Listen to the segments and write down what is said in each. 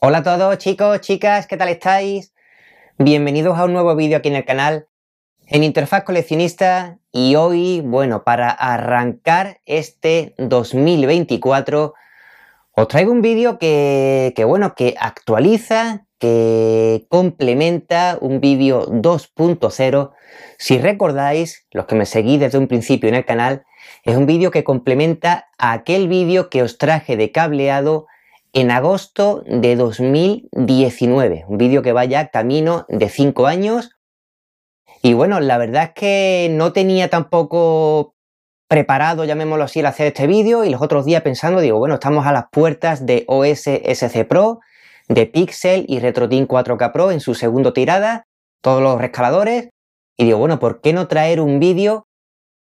Hola a todos chicos, chicas, ¿qué tal estáis? Bienvenidos a un nuevo vídeo aquí en el canal en Interfaz Coleccionista y hoy, bueno, para arrancar este 2024 os traigo un vídeo que, bueno, que actualiza, que complementa un vídeo 2.0. Si recordáis, los que me seguís desde un principio en el canal, es un vídeo que complementa aquel vídeo que os traje de cableado en agosto de 2019, un vídeo que vaya camino de 5 años. Y bueno, la verdad es que no tenía tampoco preparado, llamémoslo así, el hacer este vídeo y los otros días pensando, digo, bueno, estamos a las puertas de OSSC Pro, de Pixel y RetroTIN 4K Pro en su segundo tirada, todos los rescaladores, y digo, bueno, ¿por qué no traer un vídeo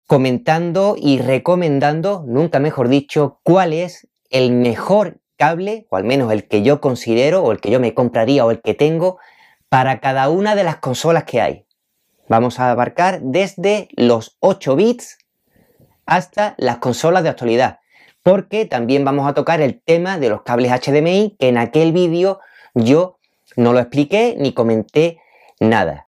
comentando y recomendando, nunca mejor dicho, cuál es el mejor cable, o al menos el que yo considero, o el que yo me compraría, o el que tengo, para cada una de las consolas que hay. Vamos a abarcar desde los 8 bits hasta las consolas de actualidad, porque también vamos a tocar el tema de los cables HDMI, que en aquel vídeo yo no lo expliqué ni comenté nada.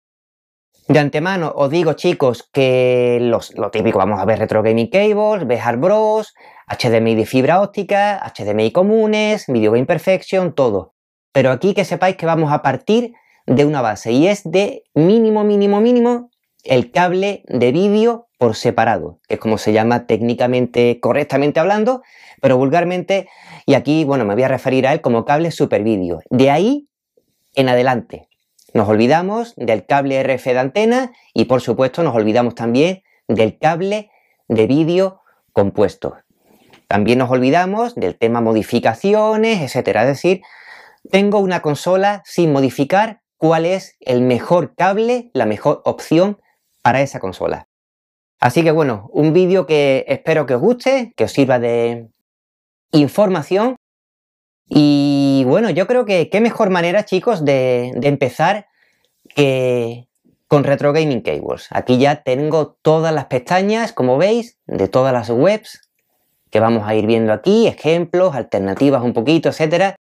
De antemano os digo, chicos, que los, lo típico, vamos a ver Retro Gaming Cables, Hard Bros, HDMI de fibra óptica, HDMI comunes, Video Game Perfection, todo. Pero aquí que sepáis que vamos a partir de una base y es de mínimo, mínimo, mínimo el cable de vídeo por separado, que es como se llama técnicamente, correctamente hablando, pero vulgarmente, y aquí, bueno, me voy a referir a él como cable super vídeo. De ahí en adelante, nos olvidamos del cable RF de antena y por supuesto nos olvidamos también del cable de vídeo compuesto. También nos olvidamos del tema modificaciones, etcétera. Es decir, tengo una consola sin modificar cuál es el mejor cable, la mejor opción para esa consola. Así que bueno, un vídeo que espero que os guste, que os sirva de información y y bueno, yo creo que qué mejor manera, chicos, de, empezar que con Retro Gaming Cables. Aquí ya tengo todas las pestañas, como veis, de todas las webs que vamos a ir viendo aquí, ejemplos, alternativas un poquito, etcétera.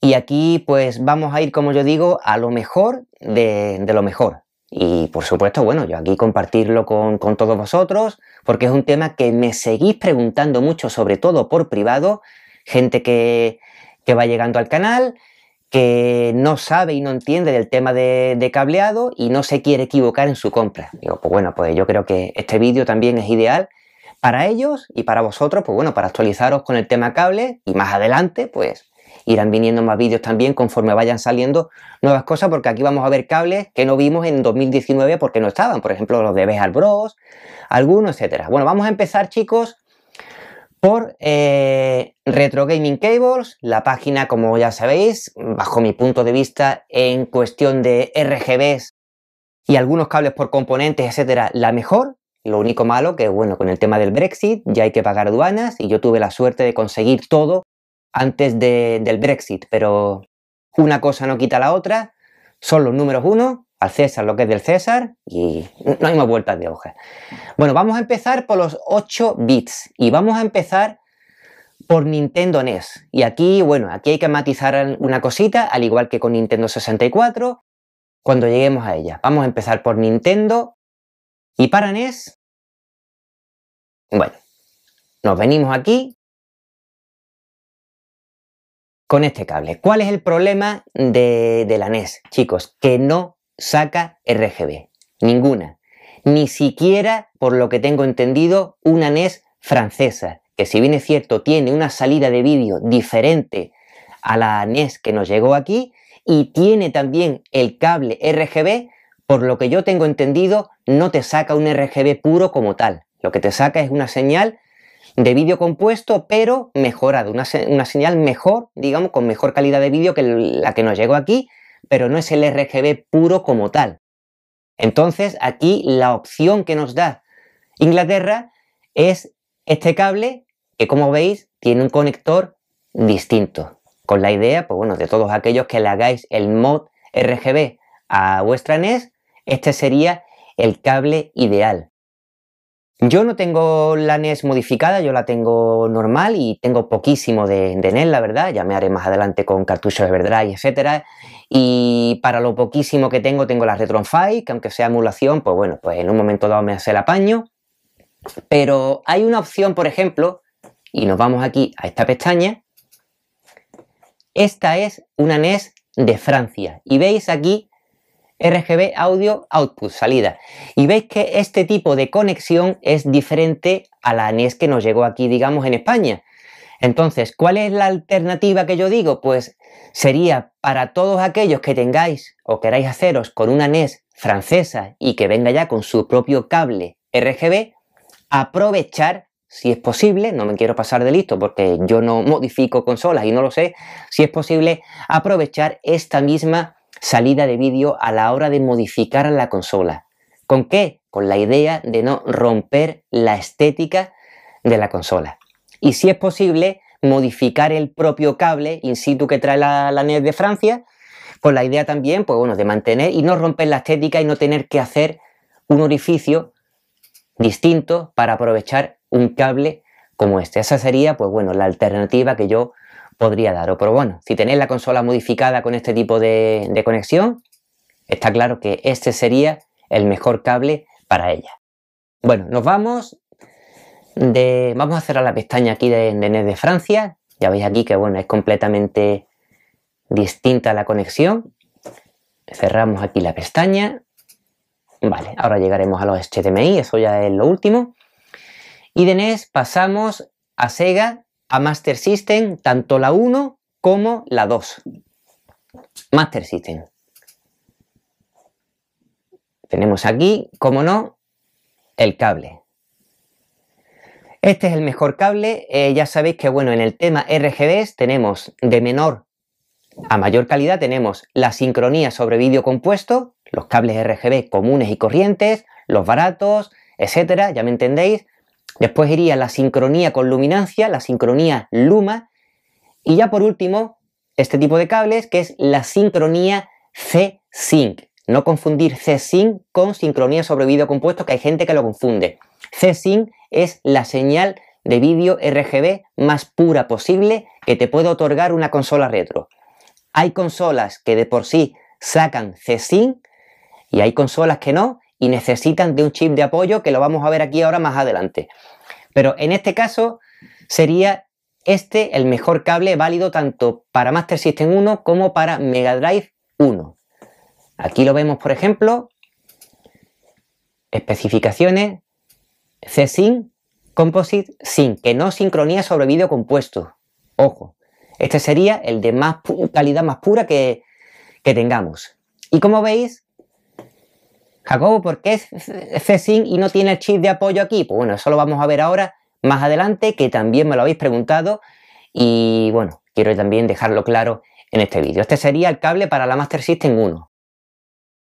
Y aquí pues vamos a ir, como yo digo, a lo mejor de, lo mejor. Y por supuesto, bueno, yo aquí compartirlo con, con, todos vosotros, porque es un tema que me seguís preguntando mucho, sobre todo por privado, gente que que va llegando al canal, que no sabe y no entiende del tema de, cableado y no se quiere equivocar en su compra. Digo, pues bueno, pues yo creo que este vídeo también es ideal para ellos y para vosotros, pues bueno, para actualizaros con el tema cable y más adelante, pues irán viniendo más vídeos también conforme vayan saliendo nuevas cosas, porque aquí vamos a ver cables que no vimos en 2019 porque no estaban, por ejemplo, los de Bejar Bros, algunos, etcétera. Bueno, vamos a empezar, chicos, por eh, Retro Gaming Cables, la página, como ya sabéis, bajo mi punto de vista, en cuestión de RGBs y algunos cables por componentes, etcétera, la mejor. Lo único malo que, bueno, con el tema del Brexit ya hay que pagar aduanas y yo tuve la suerte de conseguir todo antes del Brexit, pero una cosa no quita la otra, son los números uno al César lo que es del César y no hay más vueltas de hoja. Bueno, vamos a empezar por los 8 bits y vamos a empezar por Nintendo NES. Y aquí, bueno, aquí hay que matizar una cosita, al igual que con Nintendo 64, cuando lleguemos a ella. Vamos a empezar por Nintendo y para NES. Bueno, nos venimos aquí con este cable. ¿Cuál es el problema de, de la NES, chicos? Que no saca RGB. Ninguna. Ni siquiera, por lo que tengo entendido, una NES francesa, que si bien es cierto tiene una salida de vídeo diferente a la NES que nos llegó aquí y tiene también el cable RGB, por lo que yo tengo entendido, no te saca un RGB puro como tal. Lo que te saca es una señal de vídeo compuesto, pero mejorado, una, una, señal mejor, digamos, con mejor calidad de vídeo que la que nos llegó aquí, pero no es el RGB puro como tal. Entonces, aquí la opción que nos da Inglaterra es este cable que, como veis, tiene un conector distinto. Con la idea, pues bueno, de todos aquellos que le hagáis el mod RGB a vuestra NES, este sería el cable ideal. Yo no tengo la NES modificada, yo la tengo normal y tengo poquísimo de, NES, la verdad. Ya me haré más adelante con cartuchos de verdad, etcétera. Y para lo poquísimo que tengo, tengo la retrofi que aunque sea emulación, pues bueno, pues en un momento dado me hace el apaño. Pero hay una opción, por ejemplo, y nos vamos aquí a esta pestaña. Esta es una NES de Francia. Y veis aquí RGB Audio Output, salida. Y veis que este tipo de conexión es diferente a la NES que nos llegó aquí, digamos, en España. Entonces, ¿cuál es la alternativa que yo digo? Pues sería para todos aquellos que tengáis o queráis haceros con una NES francesa y que venga ya con su propio cable RGB, aprovechar, si es posible, no me quiero pasar de listo porque yo no modifico consolas y no lo sé, si es posible, aprovechar esta misma salida de vídeo a la hora de modificar la consola. ¿Con qué? Con la idea de no romper la estética de la consola y si es posible modificar el propio cable in situ que trae la, la e de Francia, con la idea también, pues bueno, de mantener y no romper la estética y no tener que hacer un orificio distinto para aprovechar un cable como este. Esa sería, pues bueno, la alternativa que yo podría dar. Pero bueno, si tenéis la consola modificada con este tipo de, de conexión, está claro que este sería el mejor cable para ella. Bueno, nos vamos vamos a cerrar la pestaña aquí de, de de Francia. Ya veis aquí que bueno, es completamente distinta la conexión. Cerramos aquí la pestaña. Vale, ahora llegaremos a los HDMI, eso ya es lo último. Y de NES pasamos a Sega, a Master System, tanto la 1 como la 2. Master System. Tenemos aquí, como no, el cable. Este es el mejor cable. Eh, ya sabéis que, bueno, en el tema RGB tenemos de menor a mayor calidad, tenemos la sincronía sobre vídeo compuesto, los cables RGB comunes y corrientes, los baratos, etcétera, ya me entendéis. Después iría la sincronía con luminancia, la sincronía luma. Y ya por último, este tipo de cables que es la sincronía C-Sync. No confundir C-Sync con sincronía sobre vídeo compuesto, que hay gente que lo confunde. C-Sync es la señal de vídeo RGB más pura posible que te puede otorgar una consola retro. Hay consolas que de por sí sacan c y hay consolas que no y necesitan de un chip de apoyo que lo vamos a ver aquí ahora más adelante. Pero en este caso sería este el mejor cable válido tanto para Master System 1 como para Mega Drive 1. Aquí lo vemos, por ejemplo, especificaciones, C-Sync, Composite Sync, que no sincronía sobre vídeo compuesto. Ojo, este sería el de más calidad más pura que, que tengamos. Y como veis, Jacobo, ¿por qué es C-Sync y no tiene el chip de apoyo aquí? Pues bueno, eso lo vamos a ver ahora más adelante, que también me lo habéis preguntado. Y bueno, quiero también dejarlo claro en este vídeo. Este sería el cable para la Master System 1.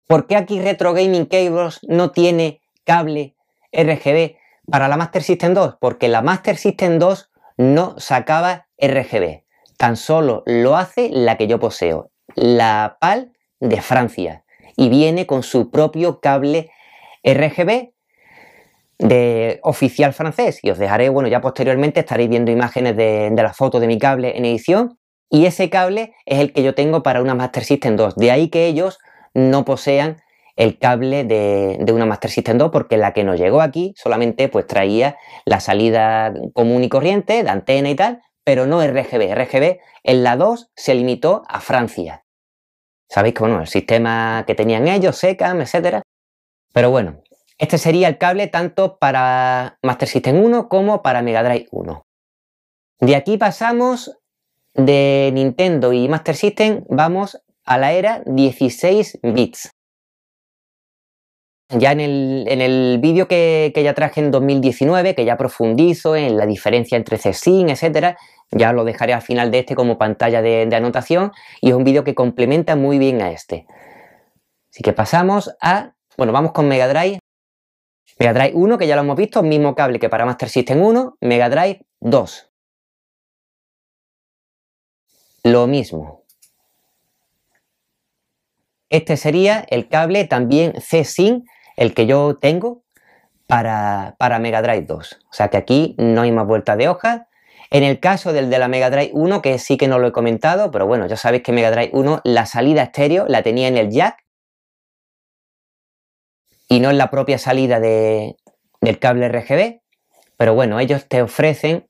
¿Por qué aquí Retro Gaming Cables no tiene cable RGB para la Master System 2? Porque la Master System 2 no sacaba RGB, tan solo lo hace la que yo poseo, la PAL de Francia, y viene con su propio cable RGB de oficial francés. Y os dejaré, bueno, ya posteriormente estaréis viendo imágenes de, las la foto de mi cable en edición. Y ese cable es el que yo tengo para una Master System 2. De ahí que ellos no posean el cable de, una Master System 2 porque la que nos llegó aquí solamente pues traía la salida común y corriente de antena y tal, pero no RGB. RGB en la 2 se limitó a Francia. Sabéis que bueno, el sistema que tenían ellos, SECAM, etcétera. Pero bueno, este sería el cable tanto para Master System 1 como para Mega Drive 1. De aquí pasamos de Nintendo y Master System, vamos a la era 16 bits. Ya en el, vídeo que, ya traje en 2019, que ya profundizo en la diferencia entre c CSIN, etcétera, ya lo dejaré al final de este como pantalla de, anotación y es un vídeo que complementa muy bien a este. Así que pasamos a, bueno, vamos con Mega Drive. Mega Drive 1, que ya lo hemos visto, mismo cable que para Master System 1, Mega Drive 2. Lo mismo. Este sería el cable también c sync el que yo tengo para, para Mega Drive 2. O sea que aquí no hay más vuelta de hoja. En el caso del de la Mega Drive 1, que sí que no lo he comentado, pero bueno, ya sabéis que Mega Drive 1 la salida estéreo la tenía en el jack y no en la propia salida del cable RGB. Pero bueno, ellos te ofrecen,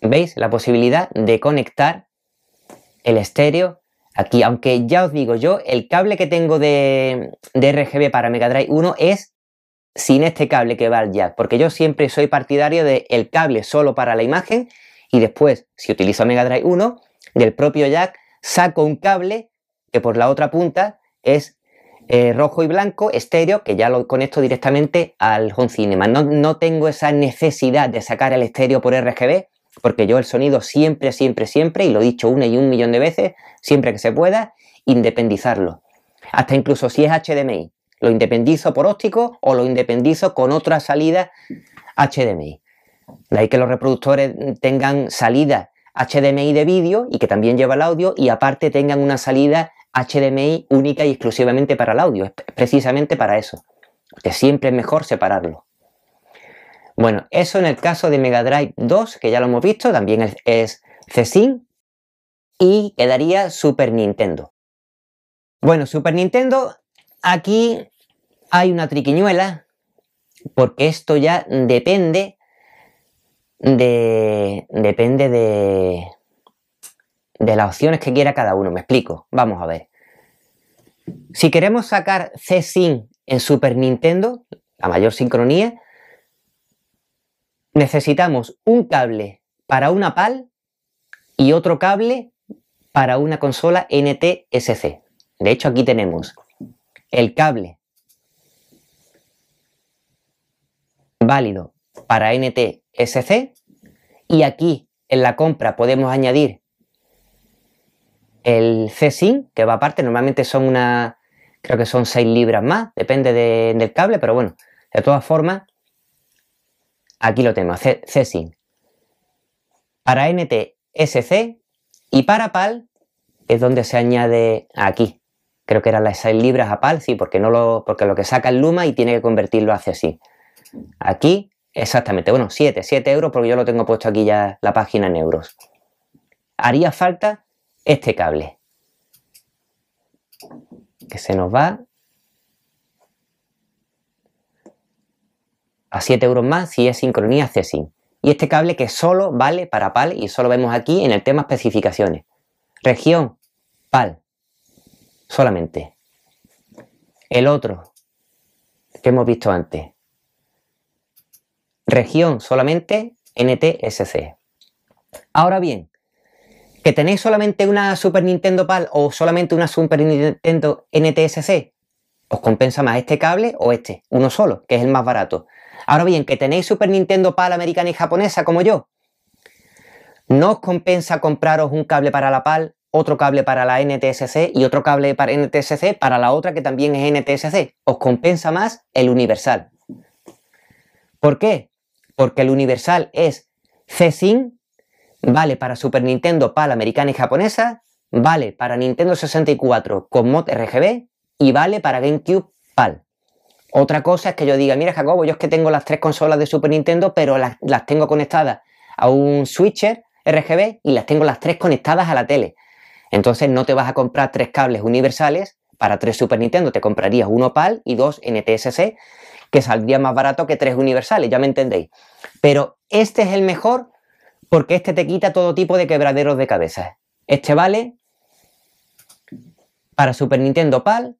¿veis? La posibilidad de conectar el estéreo aquí, aunque ya os digo yo, el cable que tengo de, RGB para Mega Drive 1 es sin este cable que va al jack, porque yo siempre soy partidario del el cable solo para la imagen y después, si utilizo Mega Drive 1, del propio jack saco un cable que por la otra punta es eh, rojo y blanco, estéreo, que ya lo conecto directamente al Home Cinema. No, no tengo esa necesidad de sacar el estéreo por RGB, porque yo el sonido siempre, siempre, siempre, y lo he dicho una y un millón de veces, siempre que se pueda, independizarlo. Hasta incluso si es HDMI, lo independizo por óptico o lo independizo con otra salida HDMI. De ahí que los reproductores tengan salida HDMI de vídeo y que también lleva el audio y aparte tengan una salida HDMI única y exclusivamente para el audio, precisamente para eso, que siempre es mejor separarlo. Bueno, eso en el caso de Mega Drive 2, que ya lo hemos visto, también es, C-Sync y quedaría Super Nintendo. Bueno, Super Nintendo, aquí hay una triquiñuela, porque esto ya depende de. depende de. de las opciones que quiera cada uno. Me explico. Vamos a ver. Si queremos sacar c sync en Super Nintendo, la mayor sincronía, Necesitamos un cable para una PAL y otro cable para una consola NTSC. De hecho, aquí tenemos el cable válido para NTSC y aquí en la compra podemos añadir el c que va aparte, normalmente son una, creo que son 6 libras más, depende del cable, pero bueno, de todas formas Aquí lo tengo, CSIN. Para SC y para PAL es donde se añade aquí. Creo que eran las 6 libras a PAL, sí, porque, no lo, porque lo que saca el Luma y tiene que convertirlo a sí. Aquí, exactamente, bueno, 7, 7 euros porque yo lo tengo puesto aquí ya la página en euros. Haría falta este cable. Que se nos va a 7 euros más si es sincronía c Y este cable que solo vale para PAL y solo vemos aquí en el tema especificaciones. Región, PAL, solamente. El otro que hemos visto antes. Región solamente NTSC. Ahora bien, que tenéis solamente una Super Nintendo PAL o solamente una Super Nintendo NTSC, os compensa más este cable o este, uno solo, que es el más barato. Ahora bien, que tenéis Super Nintendo PAL americana y japonesa como yo, ¿no os compensa compraros un cable para la PAL, otro cable para la NTSC y otro cable para NTSC para la otra que también es NTSC? Os compensa más el universal. ¿Por qué? Porque el universal es c sync vale para Super Nintendo PAL americana y japonesa, vale para Nintendo 64 con mod RGB y vale para GameCube PAL. Otra cosa es que yo diga, mira Jacobo, yo es que tengo las tres consolas de Super Nintendo, pero las, tengo conectadas a un switcher RGB y las tengo las tres conectadas a la tele. Entonces no te vas a comprar tres cables universales para tres Super Nintendo, te comprarías uno PAL y dos NTSC, que saldría más barato que tres universales, ya me entendéis. Pero este es el mejor porque este te quita todo tipo de quebraderos de cabeza. Este vale para Super Nintendo PAL,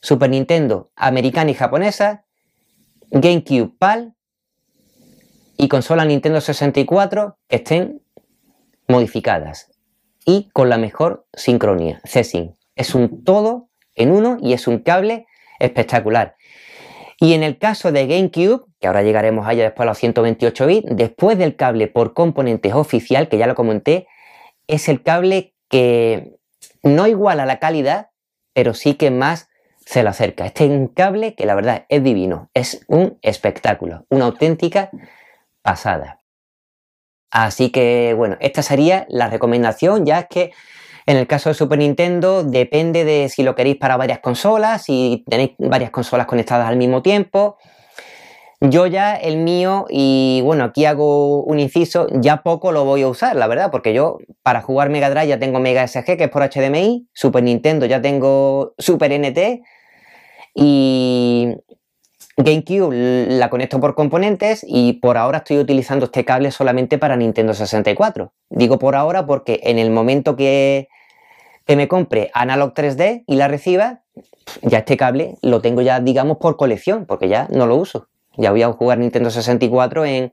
Super Nintendo americana y japonesa, GameCube PAL y consola Nintendo 64 estén modificadas y con la mejor sincronía, CSync. Es un todo en uno y es un cable espectacular. Y en el caso de GameCube, que ahora llegaremos allá después a los 128 bits, después del cable por componentes oficial, que ya lo comenté, es el cable que no iguala la calidad, pero sí que más se lo acerca. Este es un cable que la verdad es divino, es un espectáculo, una auténtica pasada. Así que bueno, esta sería la recomendación, ya es que en el caso de Super Nintendo depende de si lo queréis para varias consolas, si tenéis varias consolas conectadas al mismo tiempo. Yo ya el mío, y bueno, aquí hago un inciso, ya poco lo voy a usar, la verdad, porque yo para jugar Mega Drive ya tengo Mega SG, que es por HDMI, Super Nintendo ya tengo Super NT, y GameCube la conecto por componentes y por ahora estoy utilizando este cable solamente para Nintendo 64. Digo por ahora porque en el momento que, me compre Analog 3D y la reciba, ya este cable lo tengo ya, digamos, por colección, porque ya no lo uso. Ya voy a jugar Nintendo 64 en,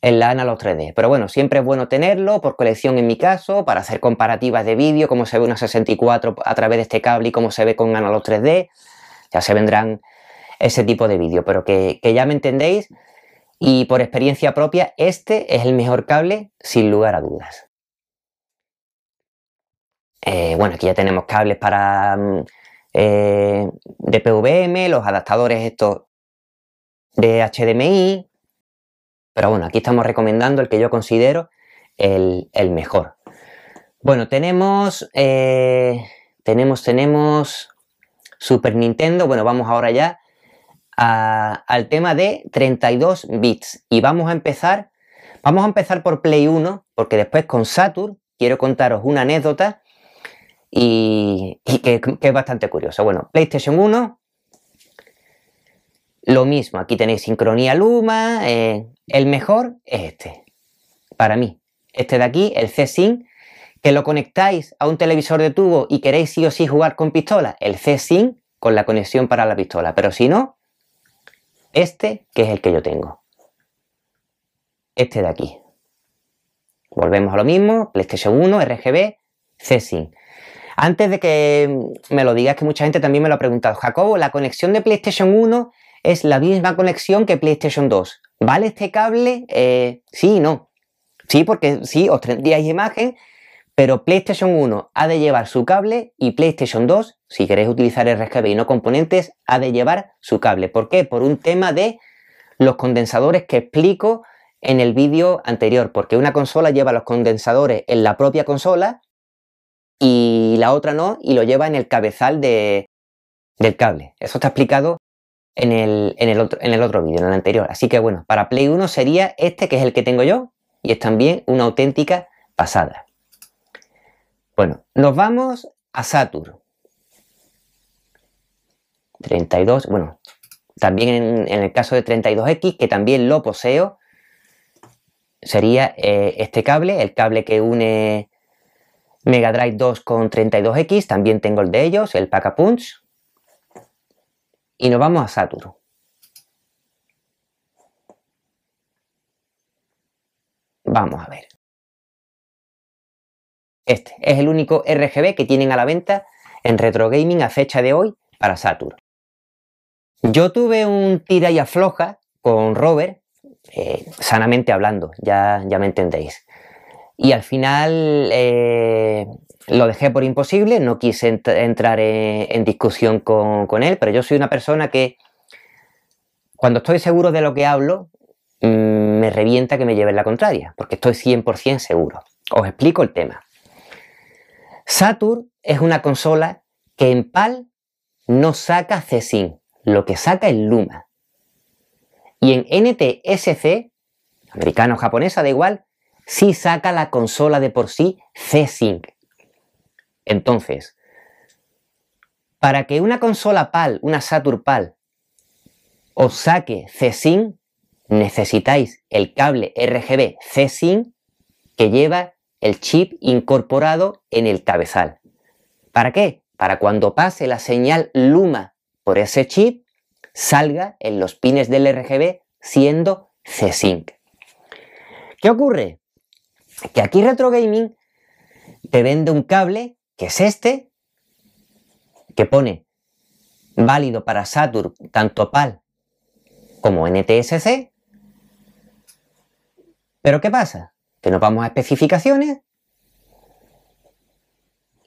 en la Analog 3D. Pero bueno, siempre es bueno tenerlo, por colección en mi caso, para hacer comparativas de vídeo, cómo se ve una 64 a través de este cable y cómo se ve con Analog 3D. Ya se vendrán ese tipo de vídeo, pero que, ya me entendéis y por experiencia propia, este es el mejor cable sin lugar a dudas. Eh, bueno, aquí ya tenemos cables para mm, eh, de PVM, los adaptadores estos de HDMI, pero bueno, aquí estamos recomendando el que yo considero el, mejor. Bueno, tenemos, eh, tenemos, tenemos Super Nintendo. Bueno, vamos ahora ya al tema de 32 bits. Y vamos a empezar. Vamos a empezar por Play 1, porque después con Saturn quiero contaros una anécdota y, que, es bastante curioso. Bueno, PlayStation 1, lo mismo, aquí tenéis sincronía Luma, eh, el mejor es este, para mí. Este de aquí, el C-Sync, que lo conectáis a un televisor de tubo y queréis sí o sí jugar con pistola, el c sync con la conexión para la pistola. Pero si no, este que es el que yo tengo. Este de aquí. Volvemos a lo mismo, PlayStation 1, RGB, c sync Antes de que me lo digas, que mucha gente también me lo ha preguntado, Jacobo, la conexión de PlayStation 1 es la misma conexión que PlayStation 2. ¿Vale este cable? Eh, sí y no. Sí, porque sí, os tendríais imagen pero PlayStation 1 ha de llevar su cable y PlayStation 2, si queréis utilizar RGB y no componentes, ha de llevar su cable. ¿Por qué? Por un tema de los condensadores que explico en el vídeo anterior, porque una consola lleva los condensadores en la propia consola y la otra no, y lo lleva en el cabezal del cable. Eso está explicado en el otro vídeo, en el anterior. Así que bueno, para Play 1 sería este que es el que tengo yo y es también una auténtica pasada. Bueno, nos vamos a SATUR. 32, bueno, también en, el caso de 32X, que también lo poseo, sería eh, este cable, el cable que une Mega Drive 2 con 32X, también tengo el de ellos, el Pack Punch. Y nos vamos a SATUR. Vamos a ver. Este es el único RGB que tienen a la venta en Retro Gaming a fecha de hoy para Saturn. Yo tuve un tira y afloja con Robert, eh, sanamente hablando, ya, ya me entendéis. Y al final eh, lo dejé por imposible, no quise entrar en, discusión con, él, pero yo soy una persona que cuando estoy seguro de lo que hablo, mm, me revienta que me lleven la contraria, porque estoy 100% seguro. Os explico el tema. Saturn es una consola que en PAL no saca C-SYNC, lo que saca es Luma. Y en NTSC, (americano o japonesa, da igual, sí saca la consola de por sí C-Sync. Entonces, para que una consola PAL, una Saturn PAL, os saque C-Sync, necesitáis el cable RGB C-Sync que lleva el chip incorporado en el cabezal. ¿Para qué? Para cuando pase la señal Luma por ese chip, salga en los pines del RGB siendo C-Sync. ¿Qué ocurre? Que aquí Retro Gaming te vende un cable, que es este, que pone válido para Saturn, tanto PAL como NTSC. Pero ¿qué pasa? que nos vamos a especificaciones.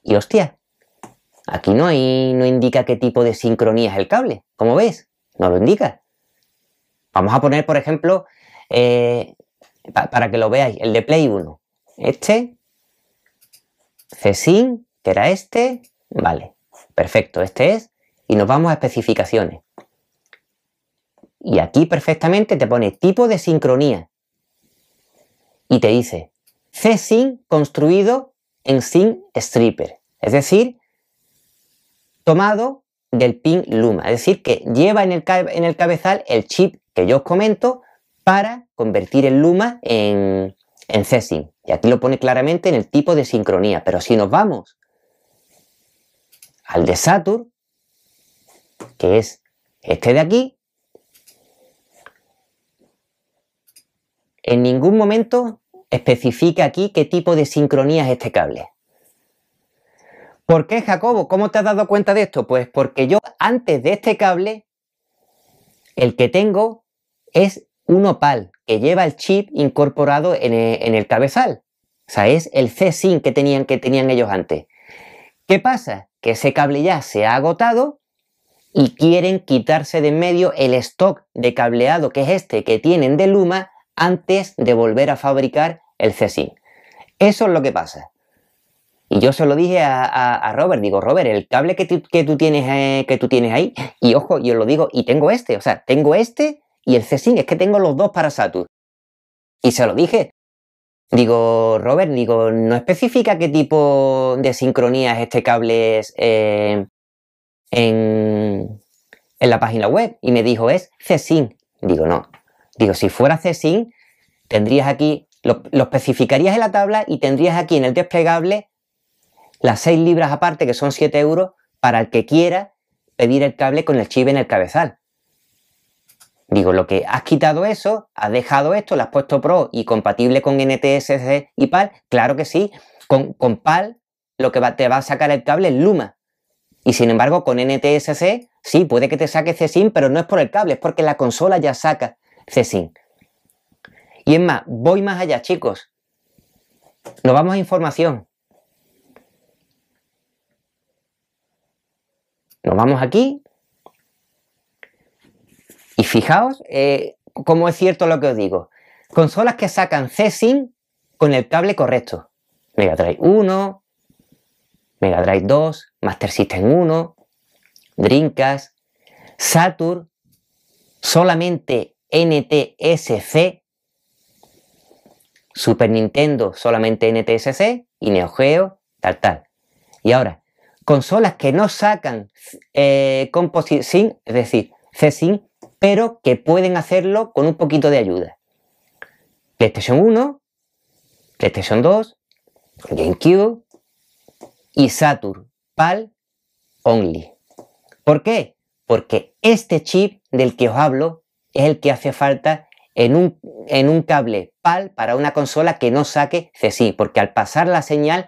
Y hostia, aquí no, no indica qué tipo de sincronía es el cable. Como ves, no lo indica. Vamos a poner, por ejemplo, eh, para que lo veáis, el de Play 1. Este, CSIN, que era este, vale, perfecto, este es, y nos vamos a especificaciones. Y aquí perfectamente te pone tipo de sincronía y te dice C-Sync construido en Sync Stripper, es decir, tomado del pin Luma, es decir, que lleva en el, cabezal el chip que yo os comento para convertir el Luma en, en c Y aquí lo pone claramente en el tipo de sincronía, pero si nos vamos al de Saturn, que es este de aquí, En ningún momento especifica aquí qué tipo de sincronía es este cable. ¿Por qué, Jacobo? ¿Cómo te has dado cuenta de esto? Pues porque yo antes de este cable, el que tengo es un opal que lleva el chip incorporado en e, el, cabezal. O sea, es el c sync que tenían, que tenían ellos antes. ¿Qué pasa? Que ese cable ya se ha agotado y quieren quitarse de en medio el stock de cableado que es este que tienen de Luma antes de volver a fabricar el CSIN. Eso es lo que pasa. Y yo se lo dije a, Robert, digo, Robert, el cable que, tú, tienes, eh, que tú tienes ahí, y ojo, yo lo digo, y tengo este, o sea, tengo este y el CSIN, es que tengo los dos para SATURN Y se lo dije. Digo, Robert, digo, no especifica qué tipo de sincronía es este cable eh, en, la página web. Y me dijo, es CSIN. Digo, no, Digo, si fuera CSIN, tendrías aquí, lo, especificarías en la tabla y tendrías aquí en el desplegable las 6 libras aparte, que son 7 euros, para el que quiera pedir el cable con el chip en el cabezal. Digo, lo que has quitado eso, has dejado esto, lo has puesto Pro y compatible con NTSC y PAL, claro que sí. Con, PAL lo que te va a sacar el cable es Luma. Y sin embargo, con NTSC, sí, puede que te saque CSIN, pero no es por el cable, es porque la consola ya saca CESIN. Y es más, voy más allá, chicos. Nos vamos a información. Nos vamos aquí. Y fijaos eh, cómo es cierto lo que os digo. Consolas que sacan CSIN con el cable correcto. Mega Drive 1, Mega Drive 2, Master System 1, Dreamcast, Saturn, solamente NTSC, Super Nintendo solamente NTSC y Neo Geo, tal, tal. Y ahora, consolas que no sacan eh, Composite Sync, es decir, c pero que pueden hacerlo con un poquito de ayuda. PlayStation 1, PlayStation 2, GameCube y Saturn, PAL Only. ¿Por qué? Porque este chip del que os hablo es el que hace falta en un, en un cable PAL para una consola que no saque CSI, porque al pasar la señal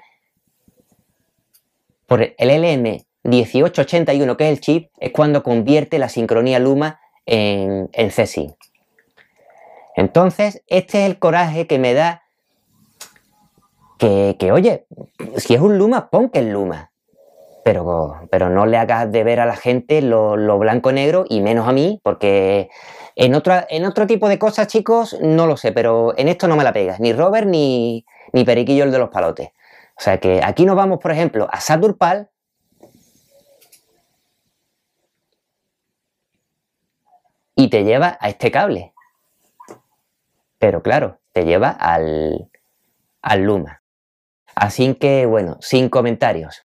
por el LM1881, que es el chip, es cuando convierte la sincronía Luma en, en CSI. Entonces, este es el coraje que me da que, oye, si es un Luma, pon que es Luma. Pero, pero no le hagas de ver a la gente lo, lo blanco-negro y menos a mí, porque en, otro tipo de cosas, chicos, no lo sé, pero en esto no me la pegas, ni Robert ni, ni Periquillo el de los palotes. O sea que aquí nos vamos, por ejemplo, a Saturpal. Y te lleva a este cable. Pero claro, te lleva al, al Luma. Así que, bueno, sin comentarios.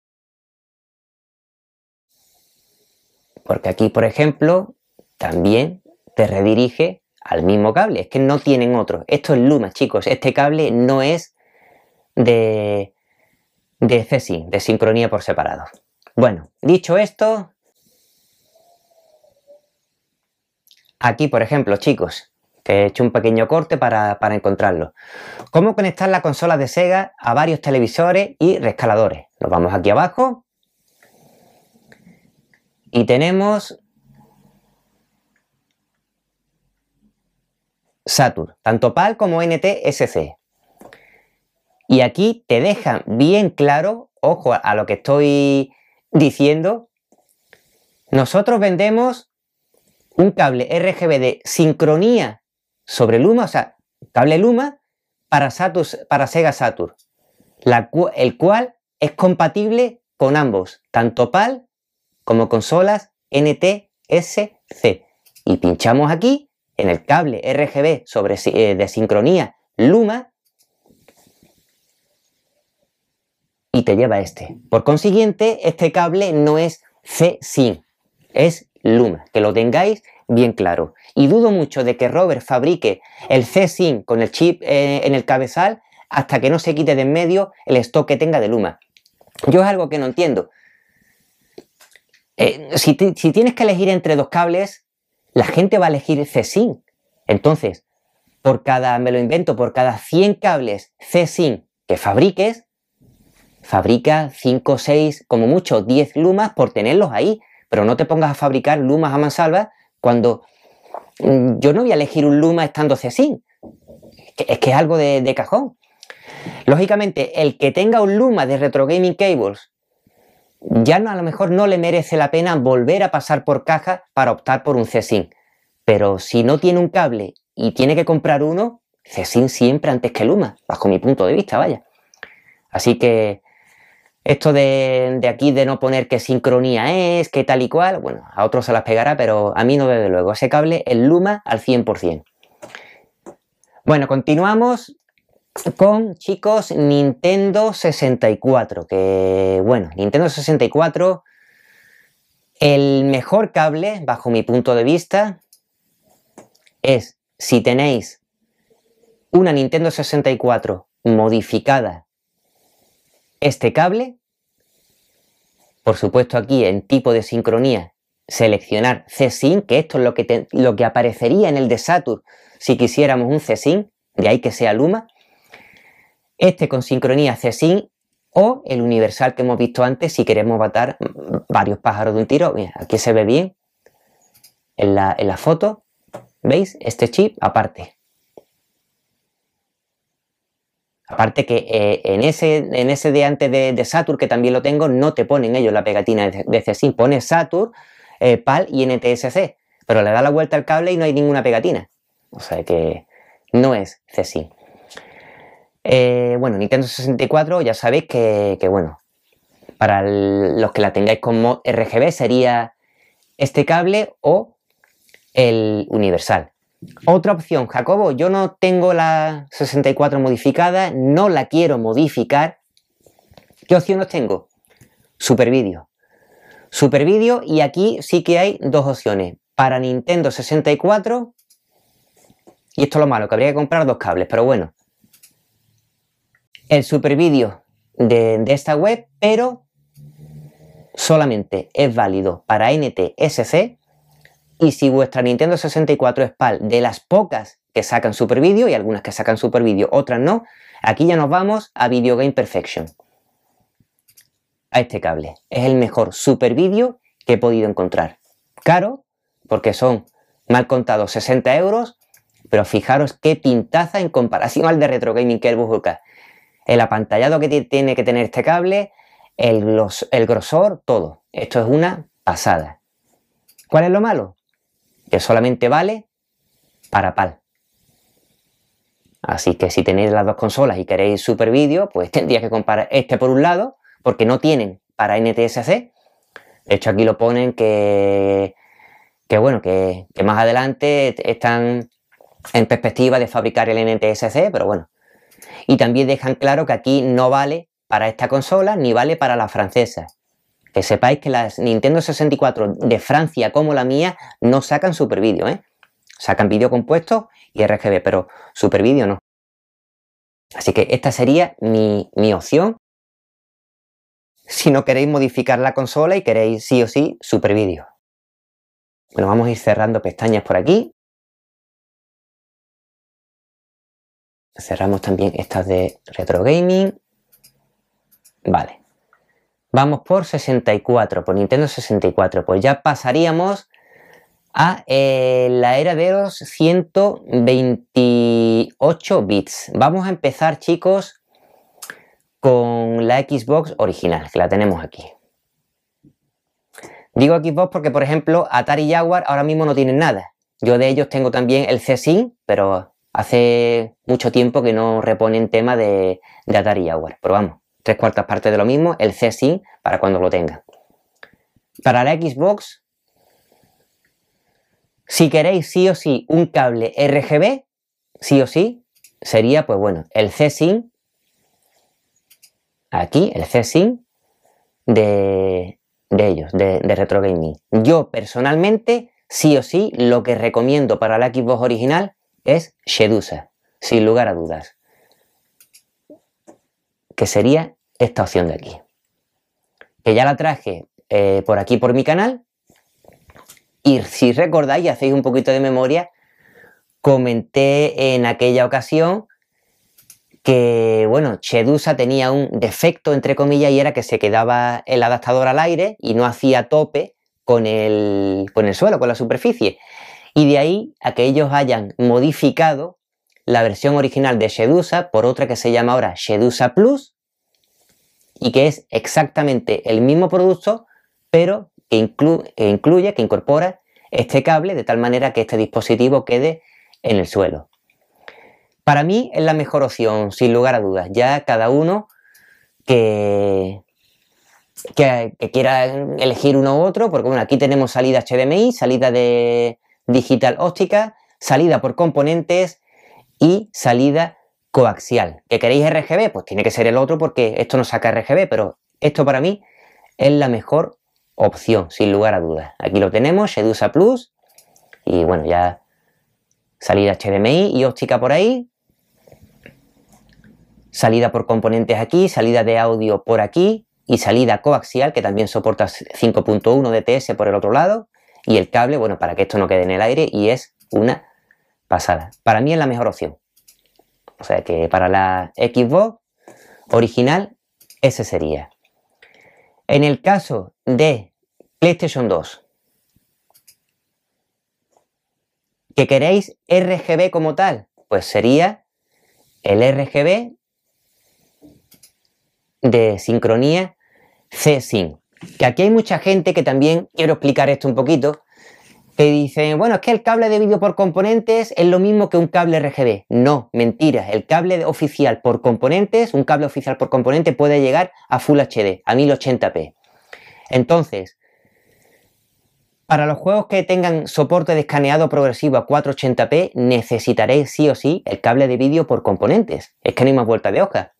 Porque aquí, por ejemplo, también te redirige al mismo cable. Es que no tienen otro. Esto es Luma, chicos. Este cable no es de, de CSI, de sincronía por separado. Bueno, dicho esto, aquí por ejemplo, chicos, que he hecho un pequeño corte para, para, encontrarlo. ¿Cómo conectar la consola de Sega a varios televisores y rescaladores? Nos vamos aquí abajo. Y tenemos Saturn, tanto PAL como NTSC. Y aquí te dejan bien claro, ojo a lo que estoy diciendo, nosotros vendemos un cable RGB de sincronía sobre Luma, o sea, cable Luma para, para Sega Saturn, el cual es compatible con ambos, tanto PAL como consolas NTSC. Y pinchamos aquí en el cable RGB sobre, eh, de sincronía Luma y te lleva este. Por consiguiente, este cable no es c sync es Luma, que lo tengáis bien claro. Y dudo mucho de que Robert fabrique el c sync con el chip eh, en el cabezal hasta que no se quite de en medio el stock que tenga de Luma. Yo es algo que no entiendo. Eh, si tienes que elegir entre dos cables, la gente va a elegir c sin Entonces, por cada, me lo invento, por cada 100 cables c sin que fabriques, fabrica 5, 6, como mucho 10 lumas por tenerlos ahí, pero no te pongas a fabricar lumas a mansalva cuando mm, yo no voy a elegir un luma estando c Es que es algo de cajón. Lógicamente, el que tenga un luma de Retro Gaming Cables ya no, a lo mejor no le merece la pena volver a pasar por caja para optar por un cesin Pero si no tiene un cable y tiene que comprar uno, CSIN siempre antes que Luma, bajo mi punto de vista, vaya. Así que esto de, de, aquí de no poner qué sincronía es, qué tal y cual, bueno, a otros se las pegará, pero a mí no, desde luego. Ese cable es Luma al 100%. Bueno, continuamos con chicos Nintendo 64, que bueno, Nintendo 64, el mejor cable, bajo mi punto de vista, es si tenéis una Nintendo 64 modificada, este cable, por supuesto aquí en tipo de sincronía, seleccionar c sync que esto es lo que, lo que aparecería en el de Saturn si quisiéramos un c sync de ahí que sea Luma, este con sincronía c sin o el universal que hemos visto antes si queremos matar varios pájaros de un tiro. aquí se ve bien en la, foto. ¿Veis? Este chip aparte. Aparte que eh, en, ese, en ese de antes de, Saturn, que también lo tengo, no te ponen ellos la pegatina de, c Pone Saturn, eh, PAL y NTSC. Pero le da la vuelta al cable y no hay ninguna pegatina. O sea que no es c eh, bueno, Nintendo 64, ya sabéis que, bueno, para los que la tengáis como RGB sería este cable o el universal. Otra opción, Jacobo, yo no tengo la 64 modificada, no la quiero modificar. ¿Qué opciones tengo? Super Video. Super Video y aquí sí que hay dos opciones. Para Nintendo 64, y esto es lo malo, que habría que comprar dos cables, pero bueno, el super vídeo de, esta web, pero solamente es válido para NTSC y si vuestra Nintendo 64 es PAL de las pocas que sacan super y algunas que sacan super otras no, aquí ya nos vamos a Video Game Perfection. A este cable. Es el mejor super vídeo que he podido encontrar. Caro, porque son mal contados 60 euros, pero fijaros qué pintaza en comparación al de Retro Gaming que el busca el apantallado que tiene que tener este cable, el, grosor, todo. Esto es una pasada. ¿Cuál es lo malo? Que solamente vale para PAL. Así que si tenéis las dos consolas y queréis super vídeo, pues tendrías que comparar este por un lado, porque no tienen para NTSC. De hecho, aquí lo ponen que, que bueno, que, que más adelante están en perspectiva de fabricar el NTSC, pero bueno, y también dejan claro que aquí no vale para esta consola ni vale para las francesas. Que sepáis que las Nintendo 64 de Francia como la mía no sacan Super Video, ¿eh? Sacan vídeo compuesto y RGB, pero Super Video no. Así que esta sería mi, mi opción si no queréis modificar la consola y queréis sí o sí Super Video. Bueno, vamos a ir cerrando pestañas por aquí. Cerramos también estas de Retro Gaming. Vale. Vamos por 64, por Nintendo 64. Pues ya pasaríamos a eh, la era de los 128 bits. Vamos a empezar, chicos, con la Xbox original, que la tenemos aquí. Digo Xbox porque, por ejemplo, Atari y Jaguar ahora mismo no tienen nada. Yo de ellos tengo también el c pero hace mucho tiempo que no reponen tema de, de Atari Jaguar, pero vamos, tres cuartas partes de lo mismo, el c para cuando lo tengan. Para la Xbox, si queréis sí o sí un cable RGB, sí o sí, sería pues bueno, el c aquí el c de, ellos, de, de Retro Gaming. Yo personalmente, sí o sí, lo que recomiendo para la Xbox original es Shedusa, sin lugar a dudas, que sería esta opción de aquí, que ya la traje eh, por aquí por mi canal, y si recordáis, hacéis un poquito de memoria, comenté en aquella ocasión que, bueno, Chedusa tenía un defecto, entre comillas, y era que se quedaba el adaptador al aire y no hacía tope con el, con el suelo, con la superficie y de ahí a que ellos hayan modificado la versión original de Shedusa por otra que se llama ahora Shedusa Plus y que es exactamente el mismo producto pero que, incluye, que incorpora este cable de tal manera que este dispositivo quede en el suelo. Para mí es la mejor opción, sin lugar a dudas. Ya cada uno que, que, que quiera elegir uno u otro, porque bueno, aquí tenemos salida HDMI, salida de, digital óptica, salida por componentes y salida coaxial. ¿Que queréis RGB? Pues tiene que ser el otro porque esto no saca RGB, pero esto para mí es la mejor opción, sin lugar a dudas. Aquí lo tenemos, Shedusa Plus y bueno, ya salida HDMI y óptica por ahí. Salida por componentes aquí, salida de audio por aquí y salida coaxial que también soporta 5.1 DTS por el otro lado y el cable, bueno, para que esto no quede en el aire y es una pasada. Para mí es la mejor opción. O sea que para la Xbox original, ese sería. En el caso de PlayStation 2, que queréis RGB como tal, pues sería el RGB de sincronía c sync que aquí hay mucha gente que también, quiero explicar esto un poquito, que dice bueno, es que el cable de vídeo por componentes es lo mismo que un cable RGB. No, mentira. El cable oficial por componentes, un cable oficial por componente puede llegar a Full HD, a 1080p. Entonces, para los juegos que tengan soporte de escaneado progresivo a 480p, necesitaréis sí o sí el cable de vídeo por componentes. Es que no hay más vuelta de hoja.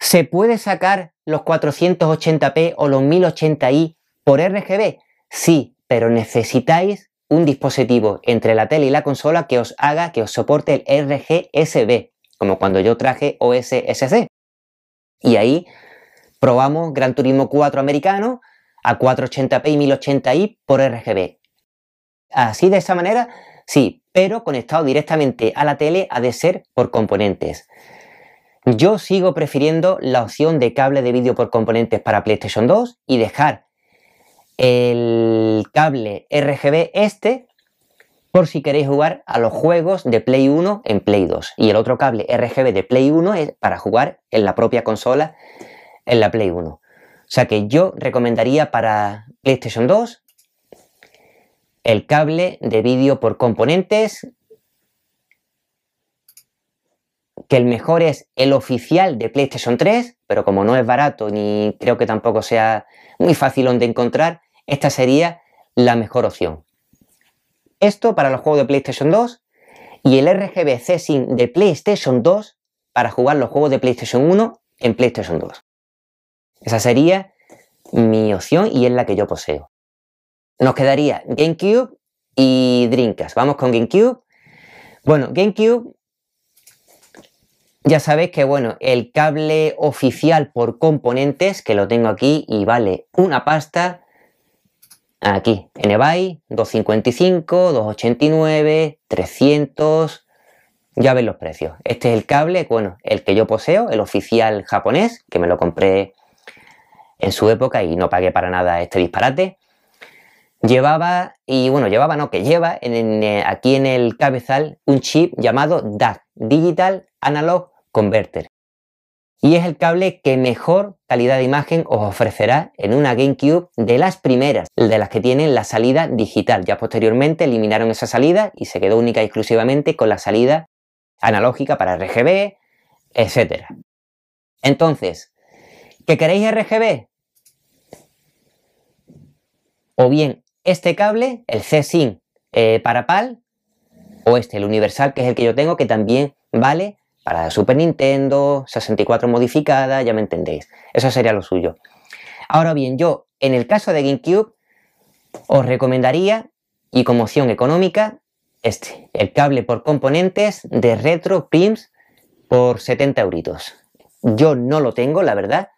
¿Se puede sacar los 480p o los 1080i por RGB? Sí, pero necesitáis un dispositivo entre la tele y la consola que os haga que os soporte el RGSB, como cuando yo traje OSSC. Y ahí probamos Gran Turismo 4 americano a 480p y 1080i por RGB. Así de esa manera, sí, pero conectado directamente a la tele ha de ser por componentes. Yo sigo prefiriendo la opción de cable de vídeo por componentes para PlayStation 2 y dejar el cable RGB este por si queréis jugar a los juegos de Play 1 en Play 2. Y el otro cable RGB de Play 1 es para jugar en la propia consola en la Play 1. O sea que yo recomendaría para PlayStation 2 el cable de vídeo por componentes que el mejor es el oficial de PlayStation 3, pero como no es barato ni creo que tampoco sea muy fácil de encontrar, esta sería la mejor opción. Esto para los juegos de PlayStation 2 y el RGB Sync de PlayStation 2 para jugar los juegos de PlayStation 1 en PlayStation 2. Esa sería mi opción y es la que yo poseo. Nos quedaría GameCube y Dreamcast. Vamos con GameCube. Bueno, GameCube ya sabéis que, bueno, el cable oficial por componentes, que lo tengo aquí y vale una pasta, aquí, en eBay, 255, 289, 300, ya ven los precios. Este es el cable, bueno, el que yo poseo, el oficial japonés, que me lo compré en su época y no pagué para nada este disparate. Llevaba, y bueno, llevaba, no, que lleva eh, aquí en el cabezal un chip llamado DAC, Digital Analog Converter. Y es el cable que mejor calidad de imagen os ofrecerá en una GameCube de las primeras, de las que tienen la salida digital. Ya posteriormente eliminaron esa salida y se quedó única y exclusivamente con la salida analógica para RGB, etcétera Entonces, ¿qué queréis RGB? O bien este cable, el c eh, para PAL, o este, el universal, que es el que yo tengo, que también vale para Super Nintendo, 64 modificada, ya me entendéis. Eso sería lo suyo. Ahora bien, yo en el caso de GameCube os recomendaría, y como opción económica, este, el cable por componentes de Retro Prims por 70 euritos. Yo no lo tengo, la verdad,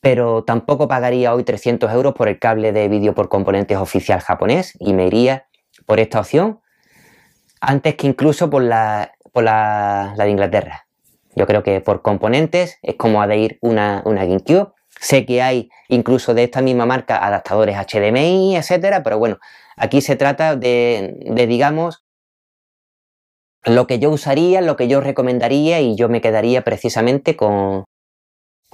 pero tampoco pagaría hoy 300 euros por el cable de vídeo por componentes oficial japonés y me iría por esta opción antes que incluso por la la, de Inglaterra. Yo creo que por componentes es como ha de ir una, una GameCube. Sé que hay incluso de esta misma marca adaptadores HDMI, etcétera, pero bueno, aquí se trata de, digamos, lo que yo usaría, lo que yo recomendaría y yo me quedaría precisamente con,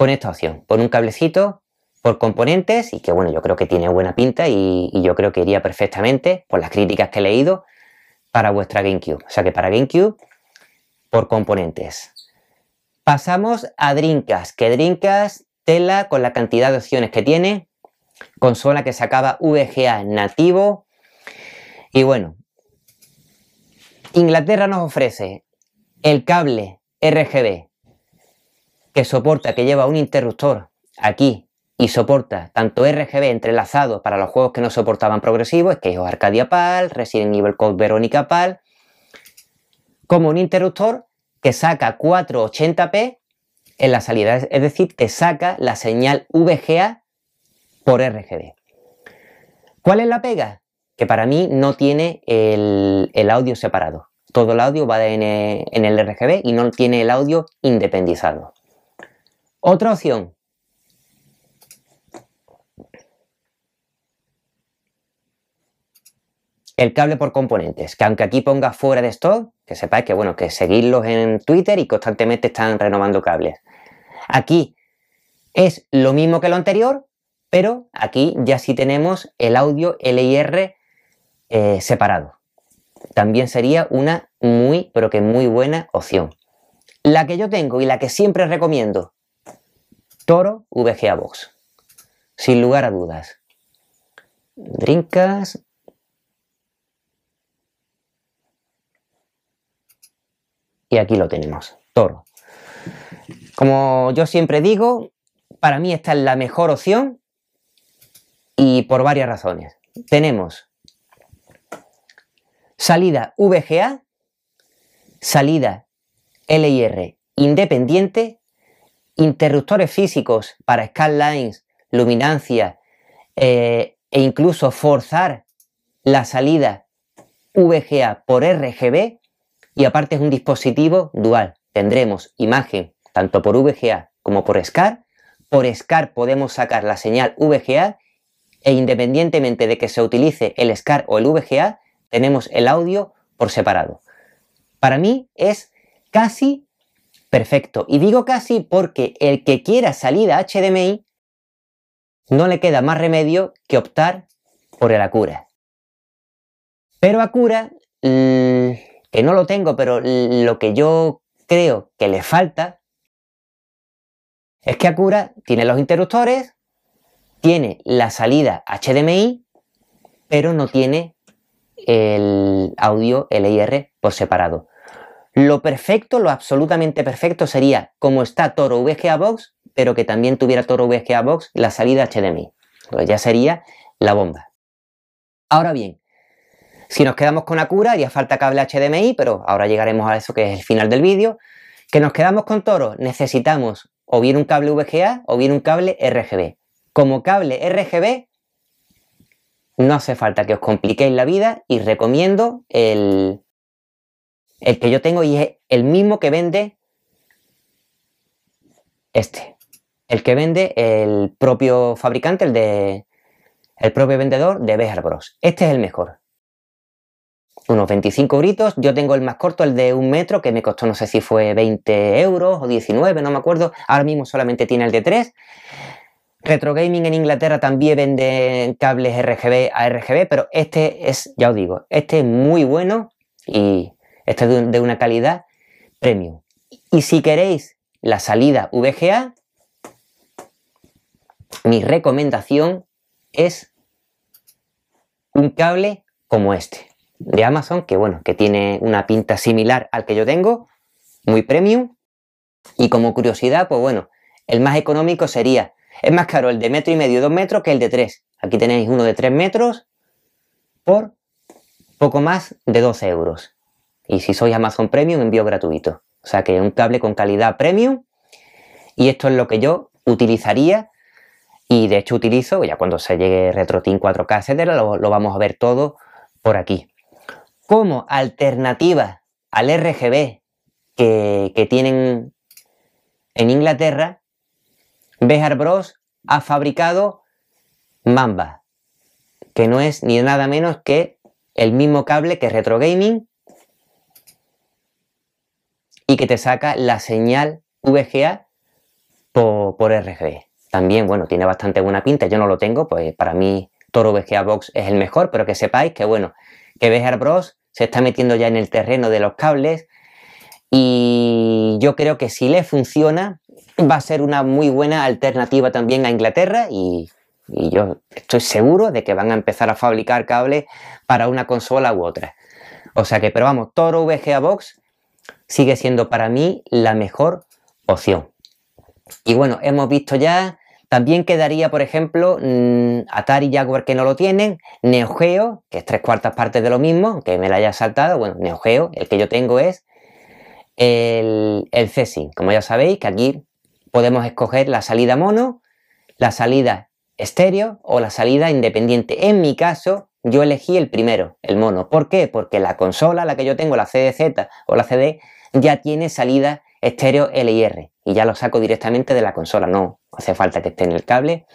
esta opción, por un cablecito, por componentes y que bueno, yo creo que tiene buena pinta y, y, yo creo que iría perfectamente por las críticas que he leído para vuestra GameCube. O sea que para GameCube por componentes. Pasamos a Drinkas, que Drinkas, tela con la cantidad de opciones que tiene, consola que sacaba VGA nativo, y bueno, Inglaterra nos ofrece el cable RGB que soporta, que lleva un interruptor aquí y soporta tanto RGB entrelazado para los juegos que no soportaban progresivos, que es Arcadia PAL, Resident Evil Code Verónica PAL, como un interruptor que saca 480p en la salida, es decir, que saca la señal VGA por RGB. ¿Cuál es la pega? Que para mí no tiene el, audio separado. Todo el audio va en el, en el RGB y no tiene el audio independizado. Otra opción, El cable por componentes, que aunque aquí ponga fuera de esto, que sepáis que bueno, que seguirlos en Twitter y constantemente están renovando cables. Aquí es lo mismo que lo anterior, pero aquí ya sí tenemos el audio LIR eh, separado. También sería una muy, pero que muy buena opción. La que yo tengo y la que siempre recomiendo, Toro VGA Box. Sin lugar a dudas. Drinkas, Y aquí lo tenemos, toro. Como yo siempre digo, para mí esta es la mejor opción y por varias razones. Tenemos salida VGA, salida LIR independiente, interruptores físicos para scanlines, luminancia eh, e incluso forzar la salida VGA por RGB y aparte es un dispositivo dual. Tendremos imagen tanto por VGA como por SCAR. Por SCAR podemos sacar la señal VGA e independientemente de que se utilice el SCAR o el VGA, tenemos el audio por separado. Para mí es casi perfecto. Y digo casi porque el que quiera salida HDMI no le queda más remedio que optar por el Acura. Pero Acura mm, que no lo tengo, pero lo que yo creo que le falta es que Acura tiene los interruptores, tiene la salida HDMI, pero no tiene el audio LIR por separado. Lo perfecto, lo absolutamente perfecto sería como está Toro VGA Box, pero que también tuviera Toro VGA Box la salida HDMI. Pues ya sería la bomba. Ahora bien, si nos quedamos con Acura, haría falta cable HDMI, pero ahora llegaremos a eso que es el final del vídeo. Que nos quedamos con Toro, necesitamos o bien un cable VGA o bien un cable RGB. Como cable RGB, no hace falta que os compliquéis la vida y recomiendo el, que yo tengo y es el mismo que vende este. El que vende el propio fabricante, el de el propio vendedor de Bejar Bros. Este es el mejor unos 25 gritos. Yo tengo el más corto, el de un metro, que me costó no sé si fue 20 euros o 19, no me acuerdo. Ahora mismo solamente tiene el de 3. Retro Gaming en Inglaterra también vende cables RGB a RGB, pero este es, ya os digo, este es muy bueno y este es de una calidad premium. Y si queréis la salida VGA, mi recomendación es un cable como este de Amazon, que bueno, que tiene una pinta similar al que yo tengo, muy premium. Y como curiosidad, pues bueno, el más económico sería, es más caro el de metro y medio, dos metros que el de tres. Aquí tenéis uno de tres metros por poco más de 12 euros. Y si sois Amazon Premium, envío gratuito. O sea que un cable con calidad premium. Y esto es lo que yo utilizaría. Y de hecho utilizo, ya cuando se llegue RetroTin 4K, etcétera, lo vamos a ver todo por aquí como alternativa al RGB que, tienen en Inglaterra, bejar Bros ha fabricado Mamba, que no es ni nada menos que el mismo cable que Retro Gaming y que te saca la señal VGA por, por RGB. También, bueno, tiene bastante buena pinta, yo no lo tengo, pues para mí Toro VGA Box es el mejor, pero que sepáis que, bueno, que Bejar Bros se está metiendo ya en el terreno de los cables y yo creo que si le funciona va a ser una muy buena alternativa también a Inglaterra y, y yo estoy seguro de que van a empezar a fabricar cables para una consola u otra. O sea que, pero vamos, Toro VGA Box sigue siendo para mí la mejor opción. Y bueno, hemos visto ya también quedaría, por ejemplo, mm, Atari Jaguar que no lo tienen, Neo Geo, que es tres cuartas partes de lo mismo, que me la haya saltado, bueno, Neo Geo, el que yo tengo es el, el CESI, como ya sabéis, que aquí podemos escoger la salida mono, la salida estéreo o la salida independiente. En mi caso, yo elegí el primero, el mono. ¿Por qué? Porque la consola, la que yo tengo, la CDZ o la CD, ya tiene salida estéreo LIR y ya lo saco directamente de la consola, no hace falta que esté en el cable.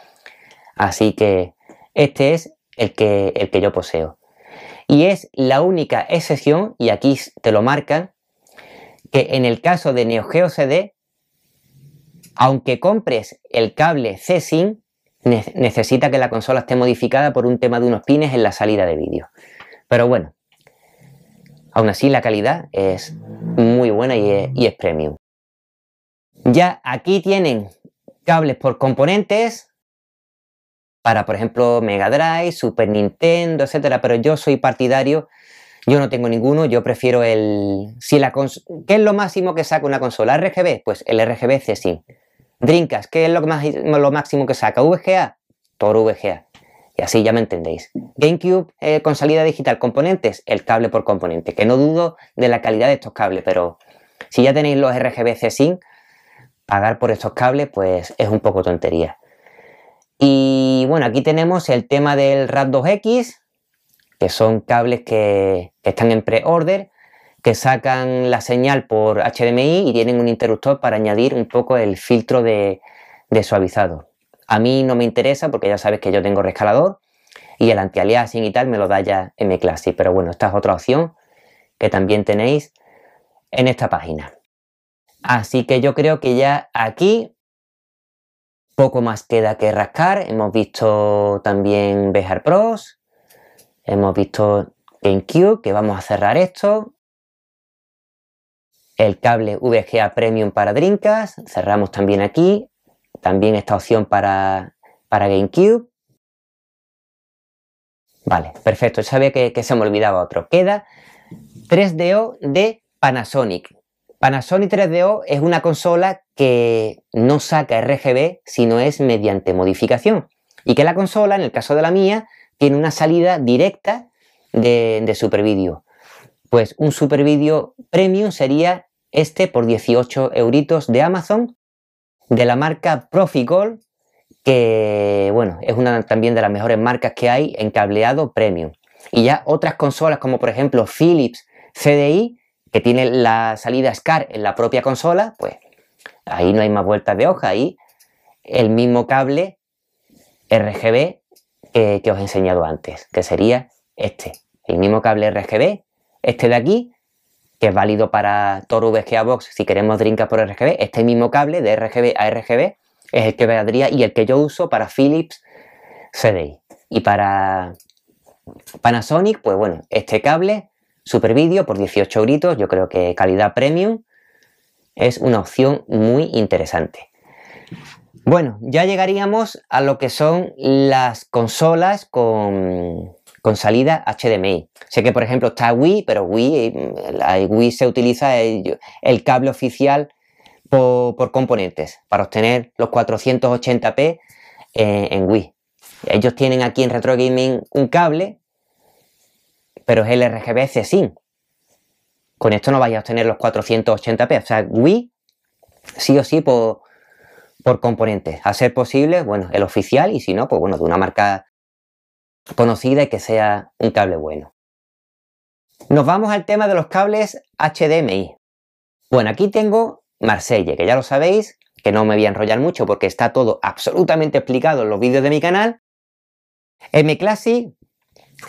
Así que este es el que, el que yo poseo. Y es la única excepción, y aquí te lo marcan, que en el caso de Neo Geo CD, aunque compres el cable C-SIM, necesita que la consola esté modificada por un tema de unos pines en la salida de vídeo. Pero bueno, Aún así, la calidad es muy buena y es, premium. Ya aquí tienen cables por componentes para, por ejemplo, Mega Drive, Super Nintendo, etcétera, pero yo soy partidario yo no tengo ninguno, yo prefiero el... ¿Qué es lo máximo que saca una consola? ¿RGB? Pues el RGB sí. Drinkas, ¿qué es lo, máximo que saca? ¿VGA? Por VGA así ya me entendéis. GameCube eh, con salida digital, componentes, el cable por componente, que no dudo de la calidad de estos cables, pero si ya tenéis los RGBC sin, pagar por estos cables pues es un poco tontería. Y bueno, aquí tenemos el tema del RAD 2X, que son cables que, están en pre-order, que sacan la señal por HDMI y tienen un interruptor para añadir un poco el filtro de suavizado. A mí no me interesa porque ya sabes que yo tengo rescalador y el anti-aliasing y tal me lo da ya M-Classic. Pero bueno, esta es otra opción que también tenéis en esta página. Así que yo creo que ya aquí poco más queda que rascar. Hemos visto también Bejar Pros, hemos visto GameCube, que vamos a cerrar esto. El cable VGA Premium para Drinkas, cerramos también aquí. También esta opción para, para GameCube. Vale, perfecto. Sabía que, se me olvidaba otro. Queda 3DO de Panasonic. Panasonic 3DO es una consola que no saca RGB, sino es mediante modificación. Y que la consola, en el caso de la mía, tiene una salida directa de, Super Video. Pues un Super Video Premium sería este por 18 euritos de Amazon de la marca Proficol, que bueno, es una también de las mejores marcas que hay en cableado premium. Y ya otras consolas como por ejemplo Philips CDI, que tiene la salida SCAR en la propia consola, pues ahí no hay más vueltas de hoja, y el mismo cable RGB que os he enseñado antes, que sería este, el mismo cable RGB, este de aquí, que es válido para Toru VGA Box si queremos drinkas por RGB. Este mismo cable de RGB a RGB es el que vendría y el que yo uso para Philips CDI. Y para Panasonic, pues bueno, este cable Super Video por 18 euros. yo creo que calidad premium es una opción muy interesante. Bueno, ya llegaríamos a lo que son las consolas con, con salida HDMI. Sé que, por ejemplo, está Wii, pero Wii, mm, la Wii se utiliza el, cable oficial por, componentes para obtener los 480p eh, en Wii. Ellos tienen aquí en Retro Gaming un cable, pero es el RGBC SIN. Con esto no vais a obtener los 480p. O sea, Wii sí o sí por, por componentes. A ser posible, bueno, el oficial y si no, pues bueno, de una marca conocida y que sea un cable bueno. Nos vamos al tema de los cables HDMI. Bueno, aquí tengo Marselle, que ya lo sabéis, que no me voy a enrollar mucho porque está todo absolutamente explicado en los vídeos de mi canal. M Classic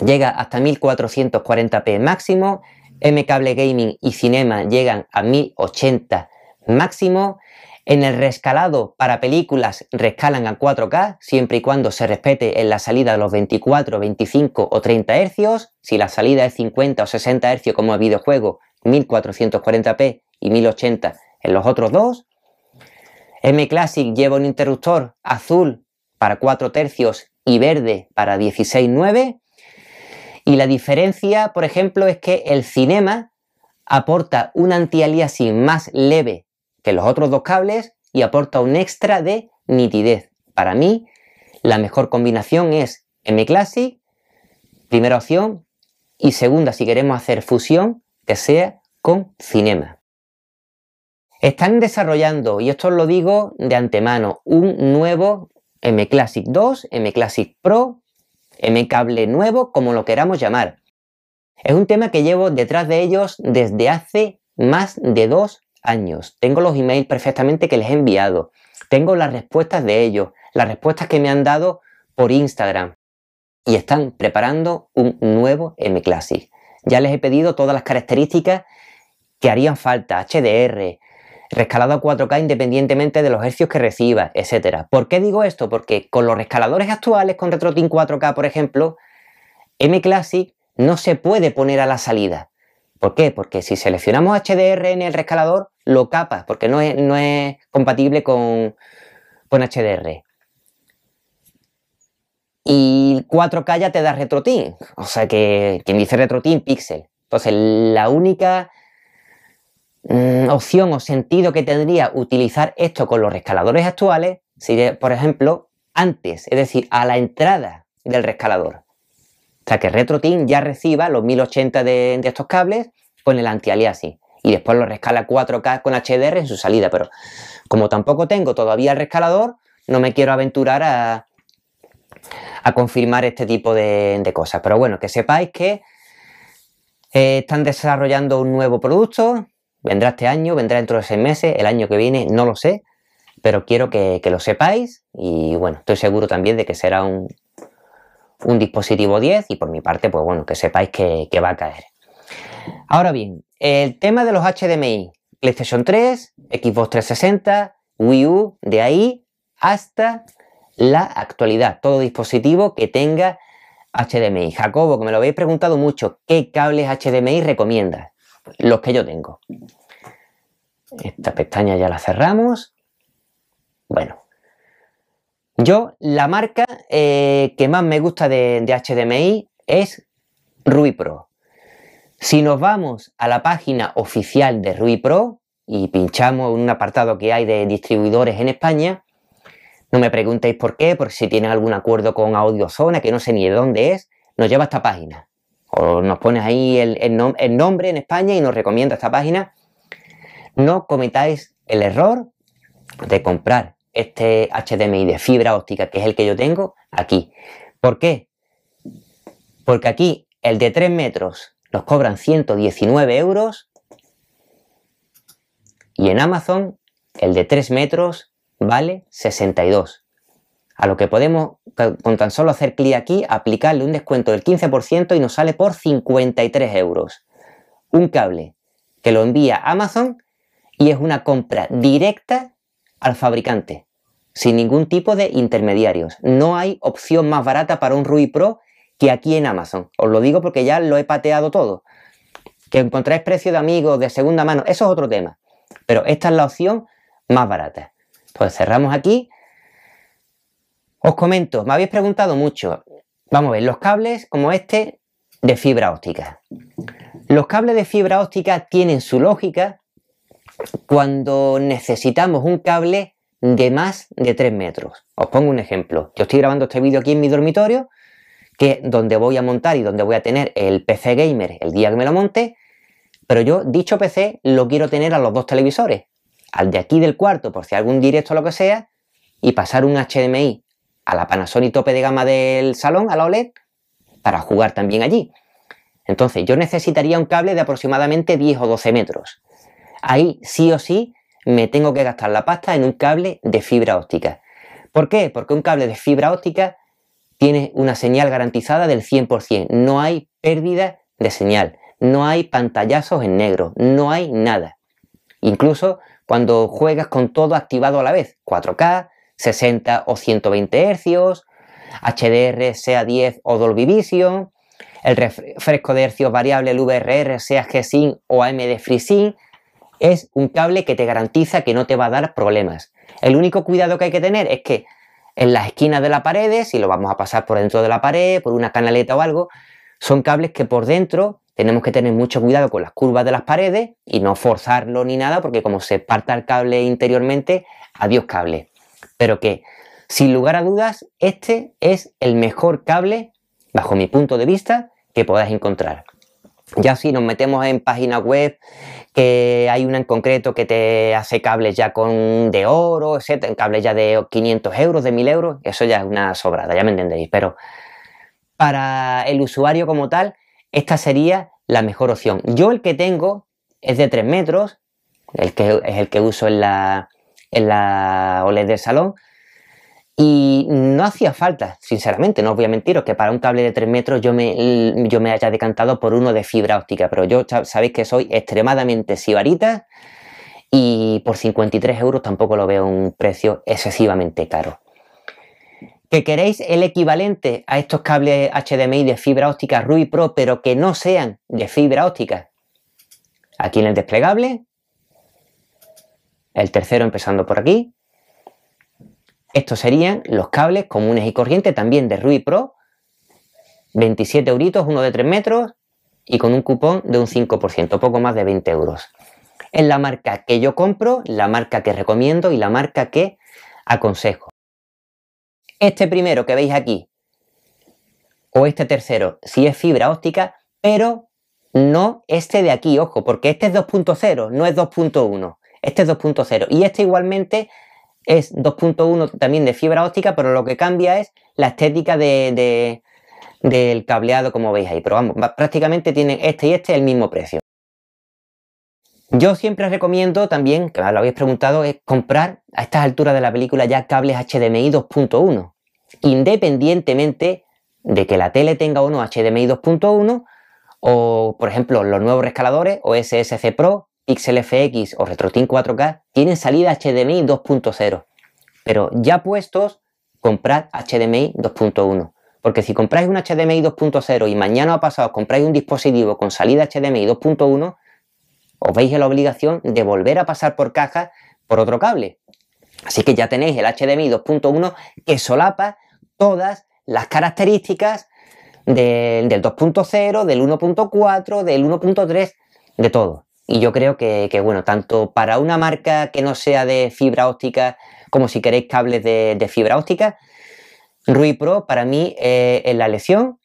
llega hasta 1440p máximo, M Cable Gaming y Cinema llegan a 1080 máximo, en el rescalado para películas rescalan a 4K siempre y cuando se respete en la salida los 24, 25 o 30 Hz. Si la salida es 50 o 60 Hz como el videojuego, 1440p y 1080 en los otros dos. M Classic lleva un interruptor azul para 4 tercios y verde para 16.9. Y la diferencia, por ejemplo, es que el cinema aporta un antialiasing más leve que los otros dos cables y aporta un extra de nitidez. Para mí, la mejor combinación es M Classic, primera opción, y segunda, si queremos hacer fusión, que sea con Cinema. Están desarrollando, y esto os lo digo de antemano, un nuevo M Classic 2, M Classic Pro, M Cable nuevo, como lo queramos llamar. Es un tema que llevo detrás de ellos desde hace más de dos años. Tengo los emails perfectamente que les he enviado. Tengo las respuestas de ellos, las respuestas que me han dado por Instagram. Y están preparando un nuevo M Classic. Ya les he pedido todas las características que harían falta, HDR, rescalado a 4K independientemente de los hercios que reciba, etcétera. ¿Por qué digo esto? Porque con los rescaladores actuales, con RetroTin 4K, por ejemplo, M Classic no se puede poner a la salida. ¿Por qué? Porque si seleccionamos HDR en el rescalador, lo capas, porque no es, no es compatible con, con HDR. Y 4K ya te da RetroTin, o sea que quien dice RetroTin, pixel. Entonces, la única mm, opción o sentido que tendría utilizar esto con los rescaladores actuales sería, por ejemplo, antes, es decir, a la entrada del rescalador. O sea, que RetroTin ya reciba los 1080 de, de estos cables con el anti y después lo rescala 4K con HDR en su salida. Pero como tampoco tengo todavía el rescalador, no me quiero aventurar a, confirmar este tipo de, cosas. Pero bueno, que sepáis que eh, están desarrollando un nuevo producto. Vendrá este año, vendrá dentro de seis meses, el año que viene, no lo sé. Pero quiero que, lo sepáis y bueno, estoy seguro también de que será un, dispositivo 10 y por mi parte, pues bueno, que sepáis que va a caer. Ahora bien, el tema de los HDMI, PlayStation 3, Xbox 360, Wii U, de ahí hasta la actualidad, todo dispositivo que tenga HDMI. Jacobo, que me lo habéis preguntado mucho, ¿qué cables HDMI recomiendas? Los que yo tengo. Esta pestaña ya la cerramos. Bueno, yo la marca eh, que más me gusta de, HDMI es RuiPro. Si nos vamos a la página oficial de Rui Pro y pinchamos un apartado que hay de distribuidores en España, no me preguntéis por qué, por si tienen algún acuerdo con Audiozona, que no sé ni de dónde es, nos lleva a esta página. O nos pones ahí el, el nombre en España y nos recomienda esta página. No cometáis el error de comprar este HDMI de fibra óptica, que es el que yo tengo, aquí. ¿Por qué? Porque aquí el de 3 metros los cobran 119 euros y en Amazon el de 3 metros vale 62. A lo que podemos con tan solo hacer clic aquí, aplicarle un descuento del 15% y nos sale por 53 euros. Un cable que lo envía Amazon y es una compra directa al fabricante, sin ningún tipo de intermediarios. No hay opción más barata para un RUI Pro que aquí en Amazon. Os lo digo porque ya lo he pateado todo. Que encontráis precio de amigos, de segunda mano, eso es otro tema. Pero esta es la opción más barata. Pues cerramos aquí. Os comento, me habéis preguntado mucho. Vamos a ver, los cables como este de fibra óptica. Los cables de fibra óptica tienen su lógica cuando necesitamos un cable de más de 3 metros. Os pongo un ejemplo. Yo estoy grabando este vídeo aquí en mi dormitorio que donde voy a montar y donde voy a tener el PC gamer el día que me lo monte, pero yo dicho PC lo quiero tener a los dos televisores, al de aquí del cuarto por si algún directo o lo que sea, y pasar un HDMI a la Panasonic tope de gama del salón, a la OLED, para jugar también allí. Entonces yo necesitaría un cable de aproximadamente 10 o 12 metros. Ahí sí o sí me tengo que gastar la pasta en un cable de fibra óptica. ¿Por qué? Porque un cable de fibra óptica tiene una señal garantizada del 100%. No hay pérdida de señal, no hay pantallazos en negro, no hay nada. Incluso cuando juegas con todo activado a la vez, 4K, 60 o 120 Hz, HDR sea 10 o Dolby Vision, el refresco de hercios variable, el VRR, sea G-SYNC o AMD FreeSync, es un cable que te garantiza que no te va a dar problemas. El único cuidado que hay que tener es que en las esquinas de la pared, si lo vamos a pasar por dentro de la pared, por una canaleta o algo, son cables que por dentro tenemos que tener mucho cuidado con las curvas de las paredes y no forzarlo ni nada, porque como se parta el cable interiormente, adiós cable. Pero que, sin lugar a dudas, este es el mejor cable, bajo mi punto de vista, que podáis encontrar. Ya si nos metemos en página web, que hay una en concreto que te hace cables ya con de oro, etcétera, cables ya de 500 euros, de 1000 euros, eso ya es una sobrada, ya me entendéis. Pero para el usuario como tal, esta sería la mejor opción. Yo el que tengo es de 3 metros, el que, es el que uso en la OLED del salón, y no hacía falta, sinceramente, no os voy a mentiros, que para un cable de 3 metros yo me, haya decantado por uno de fibra óptica, pero yo sabéis que soy extremadamente sibarita y por 53 euros tampoco lo veo un precio excesivamente caro. ¿Que queréis el equivalente a estos cables HDMI de fibra óptica RUI Pro, pero que no sean de fibra óptica? Aquí en el desplegable, el tercero empezando por aquí, estos serían los cables comunes y corrientes también de Rui Pro, 27 euritos, uno de 3 metros y con un cupón de un 5%, poco más de 20 euros. Es la marca que yo compro, la marca que recomiendo y la marca que aconsejo. Este primero que veis aquí, o este tercero, si es fibra óptica, pero no este de aquí, ojo, porque este es 2.0, no es 2.1. Este es 2.0 y este igualmente es 2.1 también de fibra óptica, pero lo que cambia es la estética del cableado, como veis ahí. Pero vamos, prácticamente tienen este y este el mismo precio. Yo siempre recomiendo también, que me lo habéis preguntado, es comprar a estas alturas de la película ya cables HDMI 2.1. Independientemente de que la tele tenga uno HDMI 2.1, o por ejemplo los nuevos rescaladores o SSC Pro Pixel FX o RetroTIN 4K tienen salida HDMI 2.0, pero ya puestos, comprad HDMI 2.1. Porque si compráis un HDMI 2.0 y mañana ha pasado compráis un dispositivo con salida HDMI 2.1, os veis en la obligación de volver a pasar por caja por otro cable. Así que ya tenéis el HDMI 2.1 que solapa todas las características del, del 2.0, del 1.4, del 1.3, de todo. Y yo creo que, bueno, tanto para una marca que no sea de fibra óptica como si queréis cables de, fibra óptica, Rui Pro para mí eh, es la lesión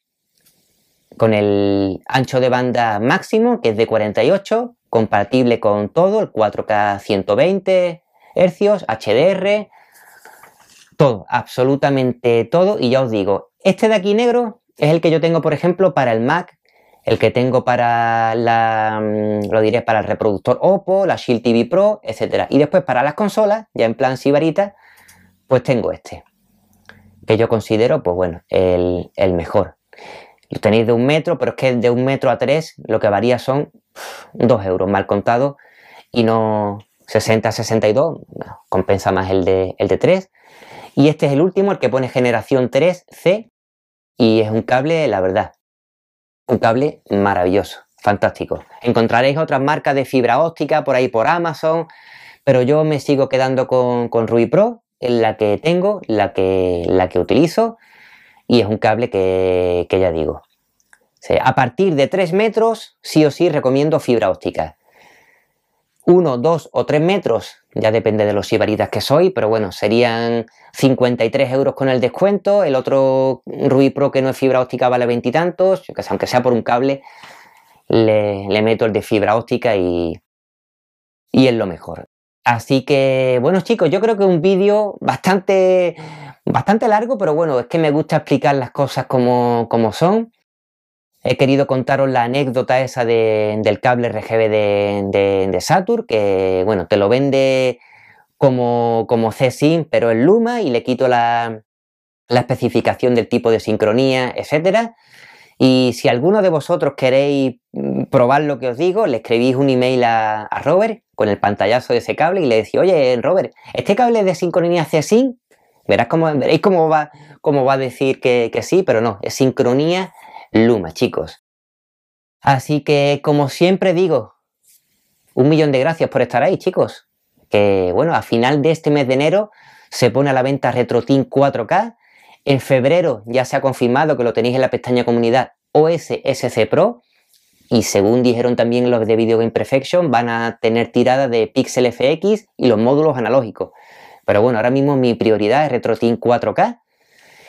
con el ancho de banda máximo, que es de 48, compatible con todo, el 4K 120 Hz, HDR, todo, absolutamente todo. Y ya os digo, este de aquí negro es el que yo tengo, por ejemplo, para el Mac el que tengo para la, mm, lo diré, para el reproductor Oppo, la Shield TV Pro, etc. Y después para las consolas, ya en plan sibarita, pues tengo este, que yo considero, pues bueno, el, el mejor. Lo tenéis de un metro, pero es que de un metro a tres lo que varía son dos euros mal contado y no 60, 62, compensa más el de, el de 3. Y este es el último, el que pone generación 3C y es un cable, la verdad, un cable maravilloso, fantástico. Encontraréis otras marcas de fibra óptica por ahí por Amazon, pero yo me sigo quedando con, con Rui Pro, la que tengo, la que, la que utilizo, y es un cable que, ya digo. a partir de 3 metros, sí o sí recomiendo fibra óptica. 1, 2 o 3 metros, ya depende de los ibaritas que soy, pero bueno, serían 53 euros con el descuento, el otro Rui Pro que no es fibra óptica vale veintitantos, que aunque sea por un cable, le, meto el de fibra óptica y, y es lo mejor. Así que, bueno chicos, yo creo que un vídeo bastante, bastante largo, pero bueno, es que me gusta explicar las cosas como, como son. He querido contaros la anécdota esa del cable RGB de, de, Saturn, que bueno, te lo vende como, como c sin pero en Luma, y le quito la, especificación del tipo de sincronía, etc. Y si alguno de vosotros queréis mm, probar lo que os digo, le escribís un email a, Robert con el pantallazo de ese cable y le decís, oye, Robert, este cable es de sincronía c sin verás cómo, veréis cómo va, cómo va a decir que, que sí, pero no, es sincronía Luma, chicos. Así que, como siempre digo, un millón de gracias por estar ahí, chicos. Que bueno, a final de este mes de enero se pone a la venta RetroTin 4K. En febrero ya se ha confirmado que lo tenéis en la pestaña comunidad OS SC Pro. Y según dijeron también los de Video Game Perfection, van a tener tirada de Pixel FX y los módulos analógicos. Pero bueno, ahora mismo mi prioridad es RetroTin 4K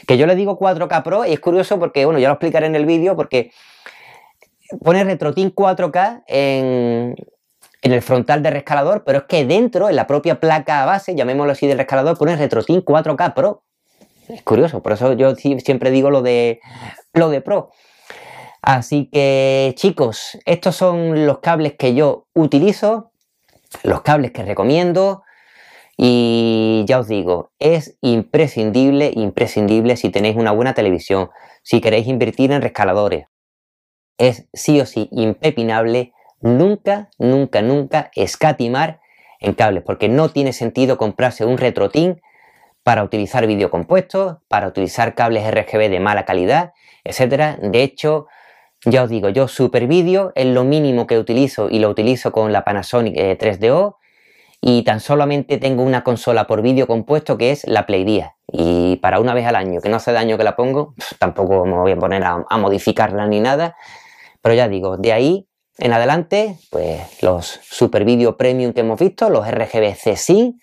que yo le digo 4K Pro y es curioso porque, bueno, ya lo explicaré en el vídeo porque pone RetroTin 4K en, en el frontal del rescalador, pero es que dentro, en la propia placa base, llamémoslo así del rescalador, pone RetroTin 4K Pro. Es curioso, por eso yo siempre digo lo de, lo de Pro. Así que chicos, estos son los cables que yo utilizo, los cables que recomiendo. Y ya os digo, es imprescindible, imprescindible si tenéis una buena televisión, si queréis invertir en rescaladores. Es sí o sí impepinable nunca, nunca, nunca escatimar en cables, porque no tiene sentido comprarse un retrotín para utilizar vídeo compuesto, para utilizar cables RGB de mala calidad, etcétera. De hecho, ya os digo, yo Super vídeo es lo mínimo que utilizo y lo utilizo con la Panasonic 3DO eh, y tan solamente tengo una consola por vídeo compuesto que es la Play Y para una vez al año, que no hace daño que la pongo, tampoco me voy a poner a, modificarla ni nada. Pero ya digo, de ahí en adelante, pues los Super Video Premium que hemos visto, los rgbc sí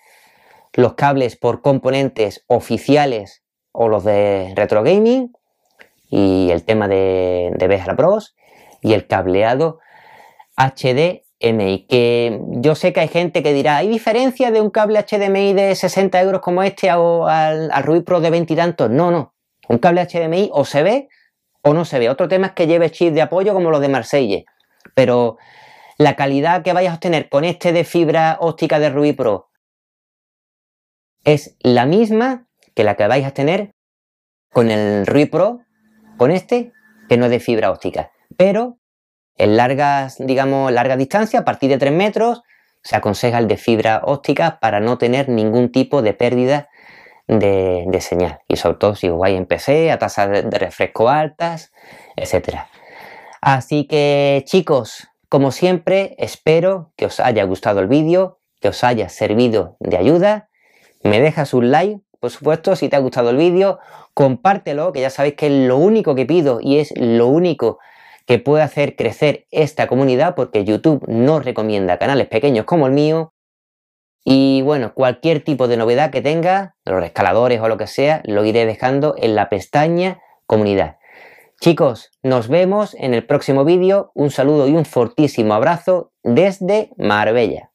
los cables por componentes oficiales o los de Retro Gaming y el tema de, de Pros y el cableado HD que yo sé que hay gente que dirá, ¿hay diferencia de un cable HDMI de 60 euros como este o al, al Pro de 20 y tantos? No, no. Un cable HDMI o se ve o no se ve. Otro tema es que lleve chip de apoyo como los de Marseille Pero la calidad que vayas a obtener con este de fibra óptica de Rui Pro es la misma que la que vais a tener con el Rui Pro, con este, que no es de fibra óptica. Pero en largas, digamos, largas distancias, a partir de 3 metros, se aconseja el de fibra óptica para no tener ningún tipo de pérdida de, señal. Y sobre todo si vais en PC, a tasas de, refresco altas, etc. Así que chicos, como siempre, espero que os haya gustado el vídeo, que os haya servido de ayuda. Me dejas un like, por supuesto, si te ha gustado el vídeo, compártelo, que ya sabéis que es lo único que pido y es lo único que puede hacer crecer esta comunidad porque YouTube no recomienda canales pequeños como el mío. Y bueno, cualquier tipo de novedad que tenga, los escaladores o lo que sea, lo iré dejando en la pestaña comunidad. Chicos, nos vemos en el próximo vídeo. Un saludo y un fortísimo abrazo desde Marbella.